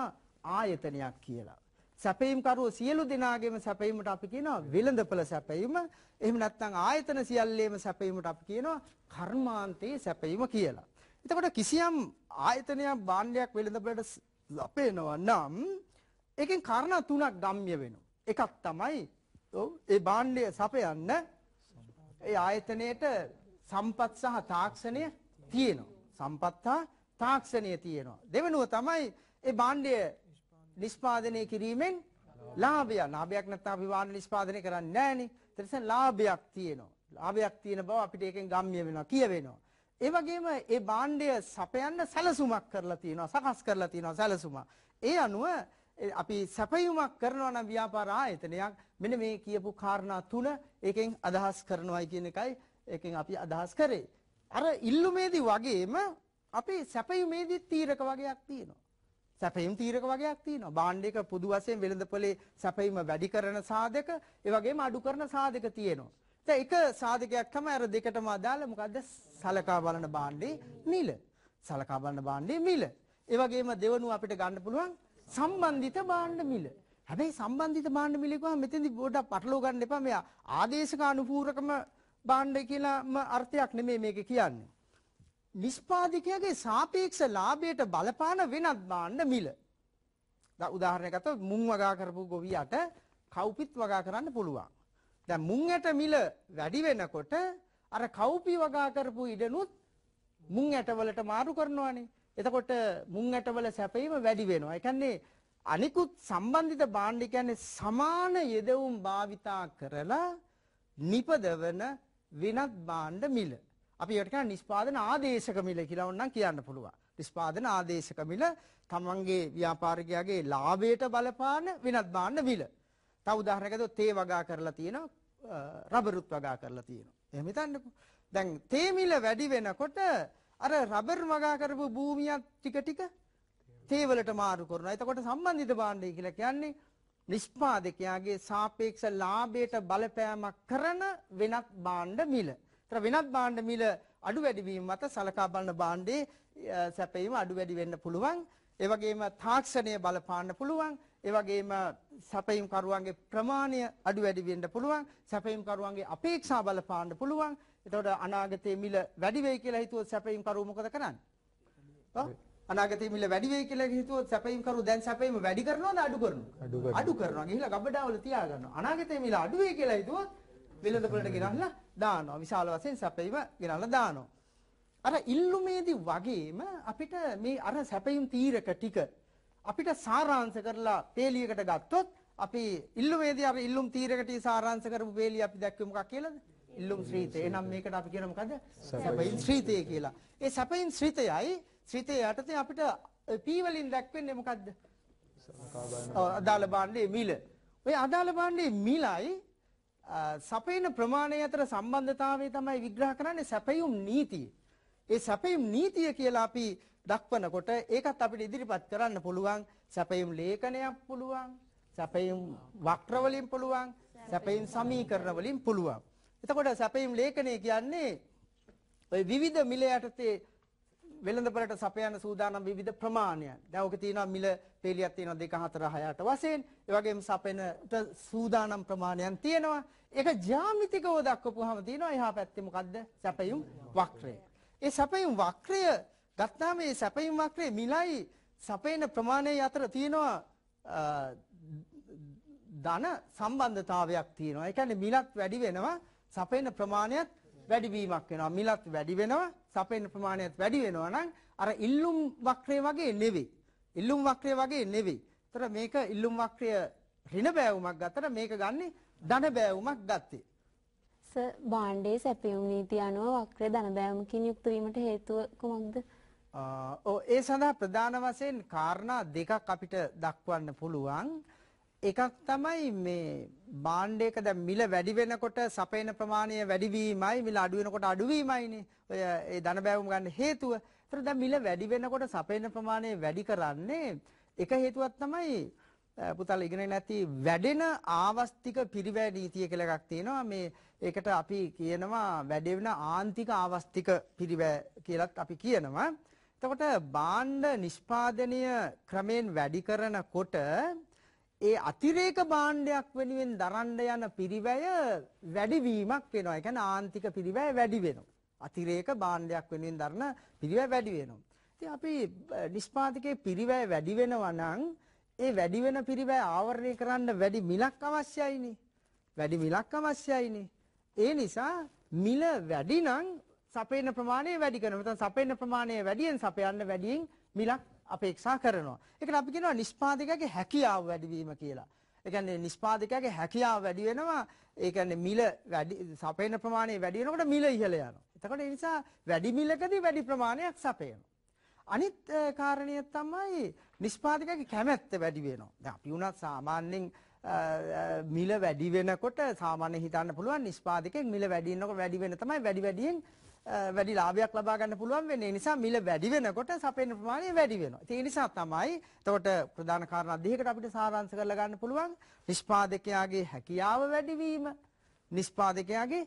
ආයතනයක් කියලා. සැපයීම් කරුව සියලු දෙනාගේම සැපයීමට අපි කියනවා විලඳපල සැපයීම. එහෙම නැත්නම් ආයතන සියල්ලේම සැපයීමට අපි කියනවා කර්මාන්තයේ සැපයීම කියලා. එතකොට කිසියම් ආයතනයක් භාණ්ඩයක් විලඳපලට ලපේනවා නම් ඒකෙන් කාරණා තුනක් ගම්ම්‍ය වෙනවා. එකක් තමයි ඒ භාණ්ඩය සපයන්න ඒ ආයතනයේට සම්පත් සහ තාක්ෂණය තියෙනවා. සම්පත් හා තාක්ෂණය තියෙනවා. දෙවෙනුව තමයි ඒ භාණ්ඩය නිෂ්පාදනය කිරීමෙන් ලාභය. ලාභයක් නැත්නම් අපි භාණ්ඩ නිෂ්පාදනය කරන්නේ නැහනේ. ඒ නිසා ලාභයක් තියෙනවා. ලාභයක් තියෙන බව අපිට ඒකෙන් ගම්ම්‍ය වෙනවා, කියවෙනවා. ඒ වගේම ඒ භාණ්ඩය සපයන්න සැලසුමක් කරලා තියෙනවා, සකස් කරලා තියෙනවා සැලසුමක්. ඒ අනුව අපි සැපයුමක් කරනවා නම් ව්‍යාපාර ආයතනයක් මෙන්න මේ කියපු කාරණා තුන ඒකෙන් අදහස් කරනවායි කියන එකයි ඒකෙන් අපි අදහස් කරේ. අර ඉල්ලුමේදී වගේම අපේ සැපයුමේදී තීරක වගේක් තියෙනවා. සැපයුම් තීරක වගේක් තියෙනවා. භාණ්ඩයක පොදු වශයෙන් වෙළඳපොලේ සැපයුම වැඩි කරන සාධක, ඒ වගේම අඩු කරන සාධක තියෙනවා. දැන් එක සාධකයක් තමයි අර දෙකටම අදාළ මොකද්ද? සලකා බලන භාණ්ඩේ නිල. සලකා බලන භාණ්ඩේ මිල. ඒ වගේම දෙවනුව අපිට ගන්න පුළුවන් සම්බන්ධිත භාණ්ඩ මිල. හැබැයි සම්බන්ධිත භාණ්ඩ මිල කියවම මෙතෙන්දි පොඩක් පටලව ගන්න එපා. මෙයා ආදේශක අනුපූරකම භාණ්ඩ කියලාම අර්ථයක් නෙමෙයි මේක කියන්නේ. නිෂ්පාදකයාගේ සාපේක්ෂ ලාභයට බලපාන වෙනත් භාණ්ඩ මිල. උදාහරණයක් ගත්තොත් මුං වගා කරපු ගොවියට කව්පිත් වගා කරන්න පුළුවන්. දැන් මුං ඇට මිල වැඩි වෙනකොට අර කව්පි වගා කරපු ඉඩනුත් මුං ඇටවලට මාරු කරනවානේ. එතකොට මුං ඇටවල සැපීම වැඩි වෙනවා. ඒ කියන්නේ අනිකුත් සම්බන්ධිත භාණ්ඩ කියන්නේ සමාන යෙදවුම් භාවිතා කරලා නිපදවන වෙනත් භාණ්ඩ මිල. අපි ඒකට කියන නිෂ්පාදන ආදේශක මිල කියලා ඕනනම් කියන්න පුළුවන්. නිෂ්පාදන ආදේශක මිල තමන්ගේ ව්‍යාපාරිකයාගේ ලාභයට බලපාන වෙනත් භාණ්ඩ මිල. තව උදාහරණයක් ගත්තොත් තේ වගා කරලා තියෙනවා රබරුත් වගා කරලා තියෙනවා. එහෙම හිතන්නකෝ. දැන් තේ මිල වැඩි වෙනකොට අර රබර් වගා කරපු භූමියත් ටික ටික තේ වලට මාරු කරනවා. එතකොට සම්බන්ධිත භාණ්ඩය කියලා කියන්නේ නිෂ්පාදකයාගේ සාපේක්ෂ ලාභයට බලපෑමක් කරන වෙනත් භාණ්ඩ මිල. ඒතර වෙනත් භාණ්ඩ මිල අඩු වැඩි වීම මත සලකා බලන භාණ්ඩේ සැපයීම අඩු වැඩි වෙන්න පුළුවන්. ඒ වගේම තාක්ෂණය බලපාන්න පුළුවන්. ඒ වගේම සැපයීම් කරුවන්ගේ ප්‍රමාණය අඩු වැඩි වෙන්න පුළුවන්. සැපයීම් කරුවන්ගේ අපේක්ෂා බලපාන්න පුළුවන්. එතකොට අනාගතයේ මිල වැඩි වෙයි කියලා හිතුවොත් සැපයීම් කරුව මොකද කරන්නේ? ඔව්. අනාගතයේ මිල වැඩි වෙයි කියලා හිතුවොත් සැපයීම් කරු දැන් සැපයීම වැඩි කරනවද අඩු කරනවද අඩු කරනවා ගිහිලා ගබඩාවල තියාගන්නවා අනාගතයේ මිල අඩු වෙයි කියලා හිතුවොත් වෙළඳපොළට ගෙනල්ලා දානවා. විශාල වශයෙන් සැපයීම ගෙනල්ලා දානවා. අර ඉල්ලුමේදී වගේම අපිට මේ අර සැපයීම් තීරක ටික අපිට සාරාංශ කරලා පේලියකට ගත්තොත් අපි ඉල්ලුමේදී අපි ඉල්ලුම් තීරකට සාරාංශ කරපු වේලිය අපි දැක්කේ මොකක් කියලාද? ඉල්ලුම් ශ්‍රීතය. එහෙනම් මේකට අපි කියන මොකද? සැපයින් ශ්‍රීතය කියලා. ඒ සැපයින් ශ්‍රීතයයි ශ්‍රීතය යටතේ අපිට P වලින් දැක්වෙන්නේ මොකද්ද? අදාළ භාණ්ඩයේ මිල. ඔය අදාළ භාණ්ඩයේ මිලයි සපයන ප්‍රමාණය අතර සම්බන්ධතාවය තමයි විග්‍රහ කරන්නේ සැපයුම් නීතිය. ඒ සැපයුම් නීතිය කියලා අපි දක්වනකොට ඒකත් අපිට ඉදිරිපත් කරන්න පුළුවන් සැපයුම් ලේඛනයක් පුළුවන් සැපයුම් වක්‍ර වලින් පුළුවන් සැපයුම් සමීකරණ වලින් පුළුවන්. එතකොට සැපයුම් ලේඛනය කියන්නේ ওই විවිධ මිල යටතේ වෙළඳපළට සපයන සූදානම් විවිධ ප්‍රමාණයන්. දැන් ඔකේ තියෙනවා මිල පෙළියක් තියෙනවා 2 4 6 8 වශයෙන්. ඒ වගේම සපෙනට සූදානම් ප්‍රමාණයන් තියෙනවා. ඒක ජ්‍යාමිතිකව දක්වපුවාම තියෙනවා එහා පැත්තේ මොකද්ද? සැපයුම් වක්‍රය. ඒ සැපයුම් වක්‍රය ගත්තාම මේ සැපයුම් වක්‍රයේ මිලයි සපේන ප්‍රමාණය අතර තියෙනවා ධන සම්බන්ධතාවයක් තියෙනවා. ඒ කියන්නේ මිලක් වැඩි වෙනවා සපේන ප්‍රමාණයත් වැඩිවීමක් වෙනවා. මිලත් වැඩි වෙනවා. සපෙන ප්‍රමාණයත් වැඩි වෙනවා නම් අර ඉල්ලුම් වක්‍රය වගේ නෙවෙයි. ඉල්ලුම් වක්‍රය වගේ නෙවෙයි. ඒතර මේක ඉල්ලුම් වක්‍රය ඍණ බෑවුමක් ගත්තට මේක ගන්නේ ධන බෑවුමක් ගත්තේ. සර් බාණ්ඩයේ සැපයුම් නීතිය අනුව වක්‍රය ධන බෑවුමකින් යුක්ත වීමට හේතුව කුමක්ද? ඒ සඳහා ප්‍රධාන වශයෙන් කාරණා දෙකක් අපිට දක්වන්න පුළුවන්. එකක් තමයි මේ භාණ්ඩයක දැන් මිල වැඩි වෙනකොට සපයන ප්‍රමාණය වැඩි වීමයි මිල අඩු වෙනකොට අඩු වීමයිනේ ඔය ඒ ධන බෑවුම් ගන්න හේතුව. ඒතර දැන් මිල වැඩි වෙනකොට සපයන ප්‍රමාණය වැඩි කරන්නේ එක හේතුවක් තමයි පුතාලා ඉගෙන නැති වැඩෙන ආවස්තික පිරිවැය නීතිය කියලා එකක් තියෙනවා. මේ ඒකට අපි කියනවා වැඩෙන ආන්තික ආවස්තික පිරිවැය කියලත් අපි කියනවා. එතකොට භාණ්ඩ නිෂ්පාදනය ක්‍රමෙන් වැඩි කරනකොට ඒ අතිරේක භාණ්ඩයක් වෙනුවෙන් දරන්න යන පිරිවැය වැඩිවීමක් වෙනවා. ඒ කියන්නේ ආන්තික පිරිවැය වැඩි වෙනවා. අතිරේක භාණ්ඩයක් වෙනුවෙන් දරන පිරිවැය වැඩි වෙනවා. ඉතින් අපි නිෂ්පාදකයේ පිරිවැය වැඩි වෙනවා නම් ඒ වැඩි වෙන පිරිවැය ආවරණය කරන්න වැඩි මිලක් අවශ්‍යයිනේ. වැඩි මිලක් අවශ්‍යයිනේ. ඒ නිසා මිල වැඩි නම් සපේන ප්‍රමාණය වැඩි කරනවා. නැත්නම් සපේන ප්‍රමාණය වැඩියෙන් සපයන්න වැඩියෙන් මිලක් අපේක්ෂා කරනවා. ඒකට අපි කියනවා නිෂ්පාදකයාගේ හැකියාව වැඩිවීම කියලා. ඒ කියන්නේ නිෂ්පාදකයාගේ හැකියාව වැඩි වෙනවා. ඒ කියන්නේ මිල වැඩි සපයන ප්‍රමාණය වැඩි වෙනකොට මිල ඉහළ යනවා. එතකොට ඒ නිසා වැඩි මිලකදී වැඩි ප්‍රමාණයක් සපයනවා. අනිත් කාරණය තමයි නිෂ්පාදකයාගේ කැමැත්ත වැඩි වෙනවා. දැන් අපි උනත් සාමාන්‍යයෙන් මිල වැඩි වෙනකොට සාමාන්‍ය හිතන්න පුළුවන් නිෂ්පාදකෙන් මිල වැඩි වෙනකොට වැඩි වෙන තමයි වැඩි වැඩියෙන් වැඩි ලාභයක් ලබා ගන්න පුළුවන් වෙන්නේ. ඒ නිසා මිල වැඩි වෙනකොට සපේන ප්‍රමාණය වැඩි වෙනවා. ඒ නිසා තමයි එතකොට ප්‍රධාන කාරණා දෙකකට අපිට සාරාංශ කරලා ගන්න පුළුවන්. නිෂ්පාදකයාගේ හැකියාව වැඩිවීම, නිෂ්පාදකයාගේ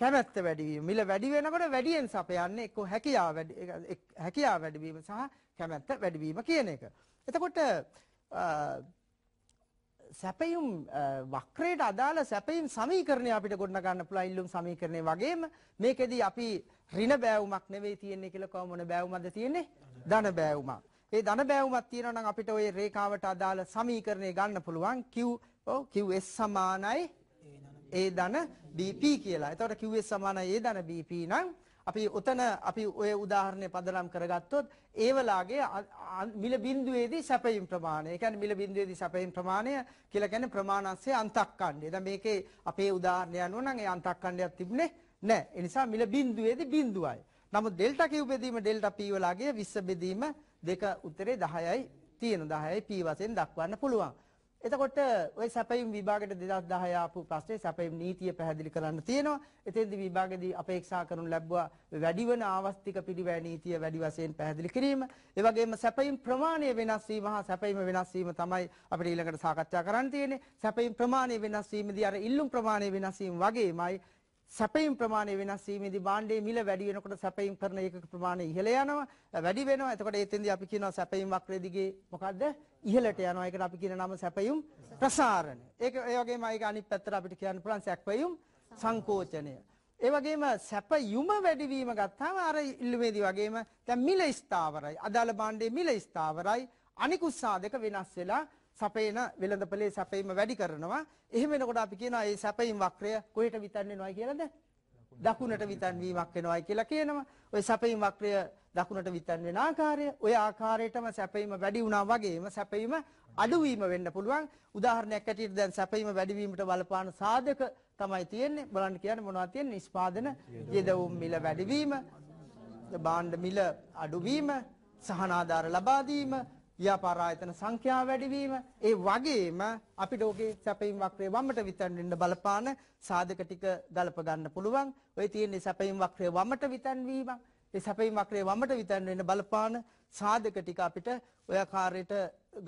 කැමැත්ත වැඩිවීම. මිල වැඩි වෙනකොට වැඩියෙන් සපයන්නේ එක්ක හැකියාව වැඩි හැකියාව වැඩිවීම සහ කැමැත්ත වැඩිවීම කියන එක. එතකොට සැපයුම් වක්‍රයට අදාළ සැපයුම් සමීකරණය අපිට ගොඩනගන්න පුළුවන් ඉල්ලුම් සමීකරණය වගේම මේකෙදි අපි ඍණ බෑවුමක් නෙවෙයි තියෙන්නේ කියලා කොහොම මොන බෑවුමක්ද තියෙන්නේ? ධන බෑවුමක්. ඒ ධන බෑවුමක් තියෙනවා නම් අපිට ওই රේඛාවට අදාළ සමීකරණය ගන්න පුළුවන් Q ඔව් QS සමානයි A ධන BP කියලා. එතකොට QS සමානයි A ධන BP නම් අපි උතන අපි ඔය උදාහරණය පදනම් කරගත්තොත් ඒ වලාගේ මිල බිඳුවේදී සැපයීම් ප්‍රමාණය. ඒ කියන්නේ මිල බිඳුවේදී සැපයීම් ප්‍රමාණය කියලා කියන්නේ ප්‍රමාණාංශයේ අන්තක්ඛණ්ඩය. දැන් මේකේ අපේ උදාහරණය අනුව නම් ඒ අන්තක්ඛණ්ඩයක් තිබුණේ නැහැ. ඒ නිසා මිල බිඳුවේදී බිඳුවයි. නමුත් ඩෙල්ටා Q බෙදීම ඩෙල්ටා P වලාගේ 20 බෙදීම දෙක උත්තරේ 10යි තියෙන 10යි P වශයෙන් දක්වන්න පුළුවන්. එතකොට ওই සැපයුම් විභාගයට 2010 ආපු ප්‍රශ්නේ සැපයුම් නීතිය පැහැදිලි කරන්න තියෙනවා. එතෙන්දී විභාගයේදී අපේක්ෂා කරනු ලැබුවා වැඩිවන ආවස්තික පිළිවැය නීතිය වැඩි වශයෙන් පැහැදිලි කිරීම. ඒ වගේම සැපයුම් ප්‍රමාණය වෙනස් වීම හා සැපයුම් වෙනස් වීම තමයි අපිට ඊළඟට සාකච්ඡා කරන්න තියෙන්නේ. සැපයුම් ප්‍රමාණය වෙනස් වීමදී අර ඉල්ලුම් ප්‍රමාණය වෙනස් වීම වගේමයි සැපයින් ප්‍රමාණය වෙනස් වීමේදී භාණ්ඩයේ මිල වැඩි වෙනකොට සැපයින් කරන ඒකක ප්‍රමාණය ඉහළ යනවා වැඩි වෙනවා එතකොට ඒතෙන්දී අපි කියනවා සැපයින් වක්‍රය දිගේ මොකද්ද ඉහළට යනවා ඒකට අපි කියන නම සැපයින් ප්‍රසාරණ ඒක ඒ වගේම ඒක අනිත් පැත්තට අපිට කියන්න පුළුවන් සැපයින් සංකෝචනය ඒ වගේම සැපයුම වැඩිවීම ගත්තාම අර ඉල්ලුමේදී වගේම දැන් මිල ස්ථාවරයි අදාළ භාණ්ඩයේ මිල ස්ථාවරයි අනිකුත් සාධක වෙනස් වෙලා සපේන වෙළඳපලේ සැපීම වැඩි කරනවා. එහෙම වෙනකොට අපි කියනවා මේ සැපීම් වක්‍රය කොහෙට විතන් වෙනවයි කියලාද? දකුණට විතන් වීමක් වෙනවයි කියලා කියනවා. ওই සැපීම් වක්‍රය දකුණට විතන් වෙන ආකාරය, ওই ආකාරයටම සැපීම වැඩි වුණා වගේම සැපීම අඩුවීම වෙන්න පුළුවන්. උදාහරණයක් ඇටියට දැන් සැපීම වැඩිවීමට බලපාන සාධක තමයි තියෙන්නේ. බලන්න කියන්නේ මොනවද තියෙන්නේ? නිෂ්පාදන යෙදවුම් මිල වැඩිවීම, භාණ්ඩ මිල අඩුවීම, සහනාධාර ලබා දීම, ව්‍යාපාරායතන සංඛ්‍යාව වැඩිවීම ඒ වගේම අපිට ඔගේ සැපයීම් වක්‍රය වමට විතන්වෙන්න බලපාන සාධක ටික ගලප ගන්න පුළුවන්. ඔය තියෙන සැපයීම් වක්‍රය වමට විතන්වීම, ඒ සැපයීම් වක්‍රය වමට විතන්වෙන්න බලපාන සාධක ටික අපිට ඔය ආකාරයට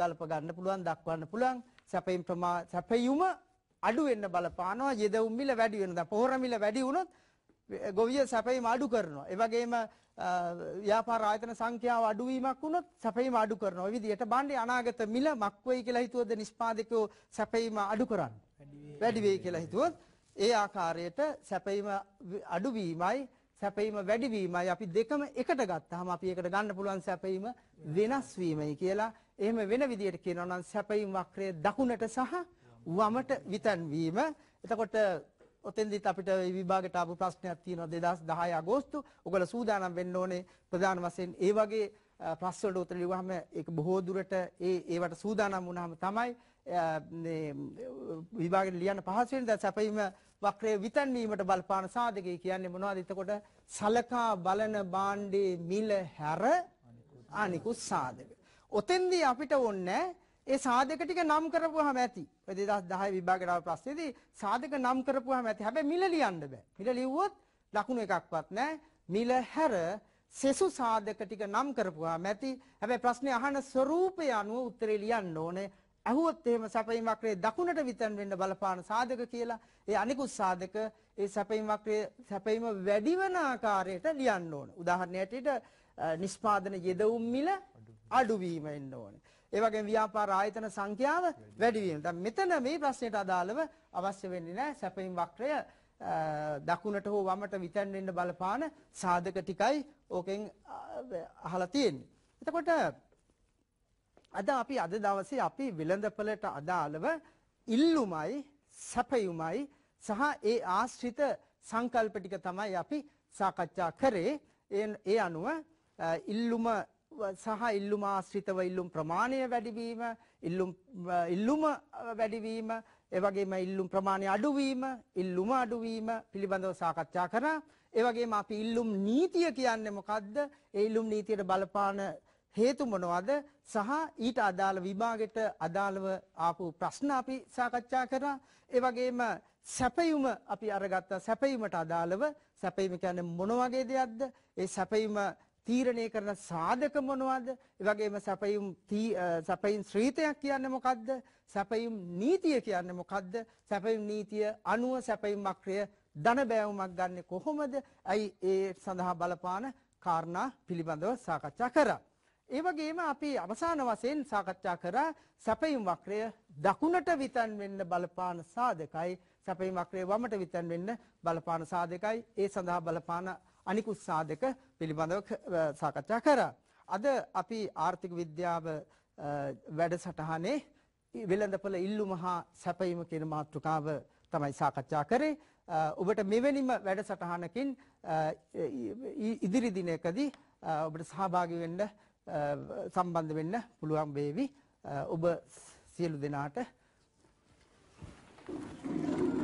ගලප ගන්න පුළුවන්, දක්වන්න පුළුවන්. සැපයීම් ප්‍රමා සැපයීම අඩු වෙන්න බලපානවා. යෙදවුම් මිල වැඩි වෙනවා. පොහොර මිල වැඩි වුණොත් ගොවිය සැපයීම අඩු කරනවා. ඒ වගේම ව්‍යාපාර ආයතන සංඛ්‍යාව අඩුවීමක් වුණොත් සැපයීම අඩු කරනවා. ඒ විදිහට බණ්ඩේ අනාගත මිල මක් වෙයි කියලා හිතුවද නිෂ්පාදකයෝ සැපයීම අඩු කරන්නේ. වැඩි වෙයි කියලා හිතුවොත් ඒ ආකාරයට සැපයීම අඩුවීමයි සැපයීම වැඩිවීමයි අපි දෙකම එකට ගත්තාම අපි එකට ගන්න පුළුවන් සැපයීම වෙනස් වීමයි කියලා. එහෙම වෙන විදිහට කියනවා නම් සැපයීම් වක්‍රය දකුණට සහ වමට විතන්වීම. එතකොට ඔතෙන්දිත් අපිට විභාගයට ආපු ප්‍රශ්නයක් තියෙනවා 2010 අගෝස්තු. ඔයගොල්ලෝ සූදානම් වෙන්න ඕනේ ප්‍රධාන වශයෙන් ඒ වගේ ප්‍රස් වලට උත්තර ලිව්වහම ඒක බොහෝ දුරට ඒ ඒවට සූදානම් වුණාම තමයි මේ විභාගෙට ලියන්න පහසු වෙන දැන් සැපීම වක්‍රය විතන්වීමට බලපාන සාධකය කියන්නේ මොනවද? එතකොට සලකා බලන භාණ්ඩේ මිල හැර අනිකුත් සාධක. ඔතෙන්දී අපිට ඕනේ ඒ සාධක ටික නම් කරපුවාම ඇති. ඔය 2010 විභාගයට ආව ප්‍රශ්නේදී සාධක නම් කරපුවාම ඇති. හැබැයි මිල ලියන්න බෑ. මිල ලිව්වොත් ලකුණු එකක්වත් නැහැ. මිල හැර සෙසු සාධක ටික නම් කරපුවාම ඇති. හැබැයි ප්‍රශ්නේ අහන ස්වරූපය අනුව උත්තරේ ලියන්න ඕනේ. ඇහුවොත් එහෙම සැපයින් වක්‍රයේ දකුණට විතන් වෙන්න බලපාන සාධක කියලා ඒ අනිකුත් සාධක ඒ සැපයින් වක්‍රයේ සැපයින්ම වැඩි වෙන ආකාරයට ලියන්න ඕන. උදාහරණයට නිෂ්පාදන යෙදවුම් මිල අඩු වීම එන්න ඕනේ. ඒ වගේම ව්‍යාපාර ආයතන සංඛ්‍යාව වැඩි වීම. දැන් මෙතන මේ ප්‍රශ්නෙට අදාළව අවශ්‍ය වෙන්නේ නැහැ සැපයින් වක්‍රය දකුණට හෝ වමට විතැන්ෙන්න බලපාන සාධක ටිකයි ඕකෙන් අහලා තියෙන්නේ. එතකොට අද අපි අද දවසේ අපි විලඳපලට අදාළව ඉල්ලුමයි සැපයුමයි සහ ඒ ආශ්‍රිත සංකල්ප ටික තමයි අපි සාකච්ඡා කරේ. ඒ අනුව ඉල්ලුම සහ ඉල්ලුම ආශ්‍රිතව ඉල්ලුම් ප්‍රමාණය වැඩිවීම ඉල්ලුම් ඉල්ලුම වැඩිවීම ඒ වගේම ඉල්ලුම් ප්‍රමාණය අඩුවීම ඉල්ලුම අඩුවීම පිළිබඳව සාකච්ඡා කරා ඒ වගේම අපි ඉල්ලුම් නීතිය කියන්නේ මොකද්ද ඒ ඉල්ලුම් නීතියට බලපාන හේතු මොනවද සහ ඊට අදාළ විභාගයට අදාළව ආපු ප්‍රශ්න අපි සාකච්ඡා කරා ඒ වගේම සැපයුම අපි අරගත්ත සැපයීමට අදාළව සැපයීම කියන්නේ මොන වගේ දෙයක්ද ඒ සැපයීම තීරණය කරන සාධක මොනවද? ඒ වගේම සැපයුම් සැපයින් ශ්‍රීතයක් කියන්නේ මොකද්ද? සැපයුම් නීතිය කියන්නේ මොකද්ද? සැපයුම් නීතිය අනුව සැපයුම් අක්‍රය ධන බෑවුමක් ගන්න කොහොමද? ඇයි ඒ සඳහා බලපාන කාරණා පිළිබඳව සාකච්ඡා කරා. ඒ වගේම අපි අවසාන වශයෙන් සාකච්ඡා කරා සැපයුම් වක්‍රය දකුණට විතන් වෙන්න බලපාන සාධකයි සැපයුම් වක්‍රය වමට විතන් වෙන්න බලපාන සාධකයි ඒ සඳහා බලපාන අනිකුත් සාධක පිළිබඳව සාකච්ඡා කරා. අද අපි ආර්ථික විද්‍යාව වැඩසටහනේ වෙළඳපොළ ඉල්ලුම හා සැපයීම කියන මාතෘකාව තමයි සාකච්ඡා කරේ. ඔබට මෙවැනිම වැඩසටහනකින් ඉදිරි දිනකදී ඔබට සහභාගී වෙන්න සම්බන්ධ වෙන්න පුළුවන් වේවි. ඔබ සියලු දෙනාට Thank you.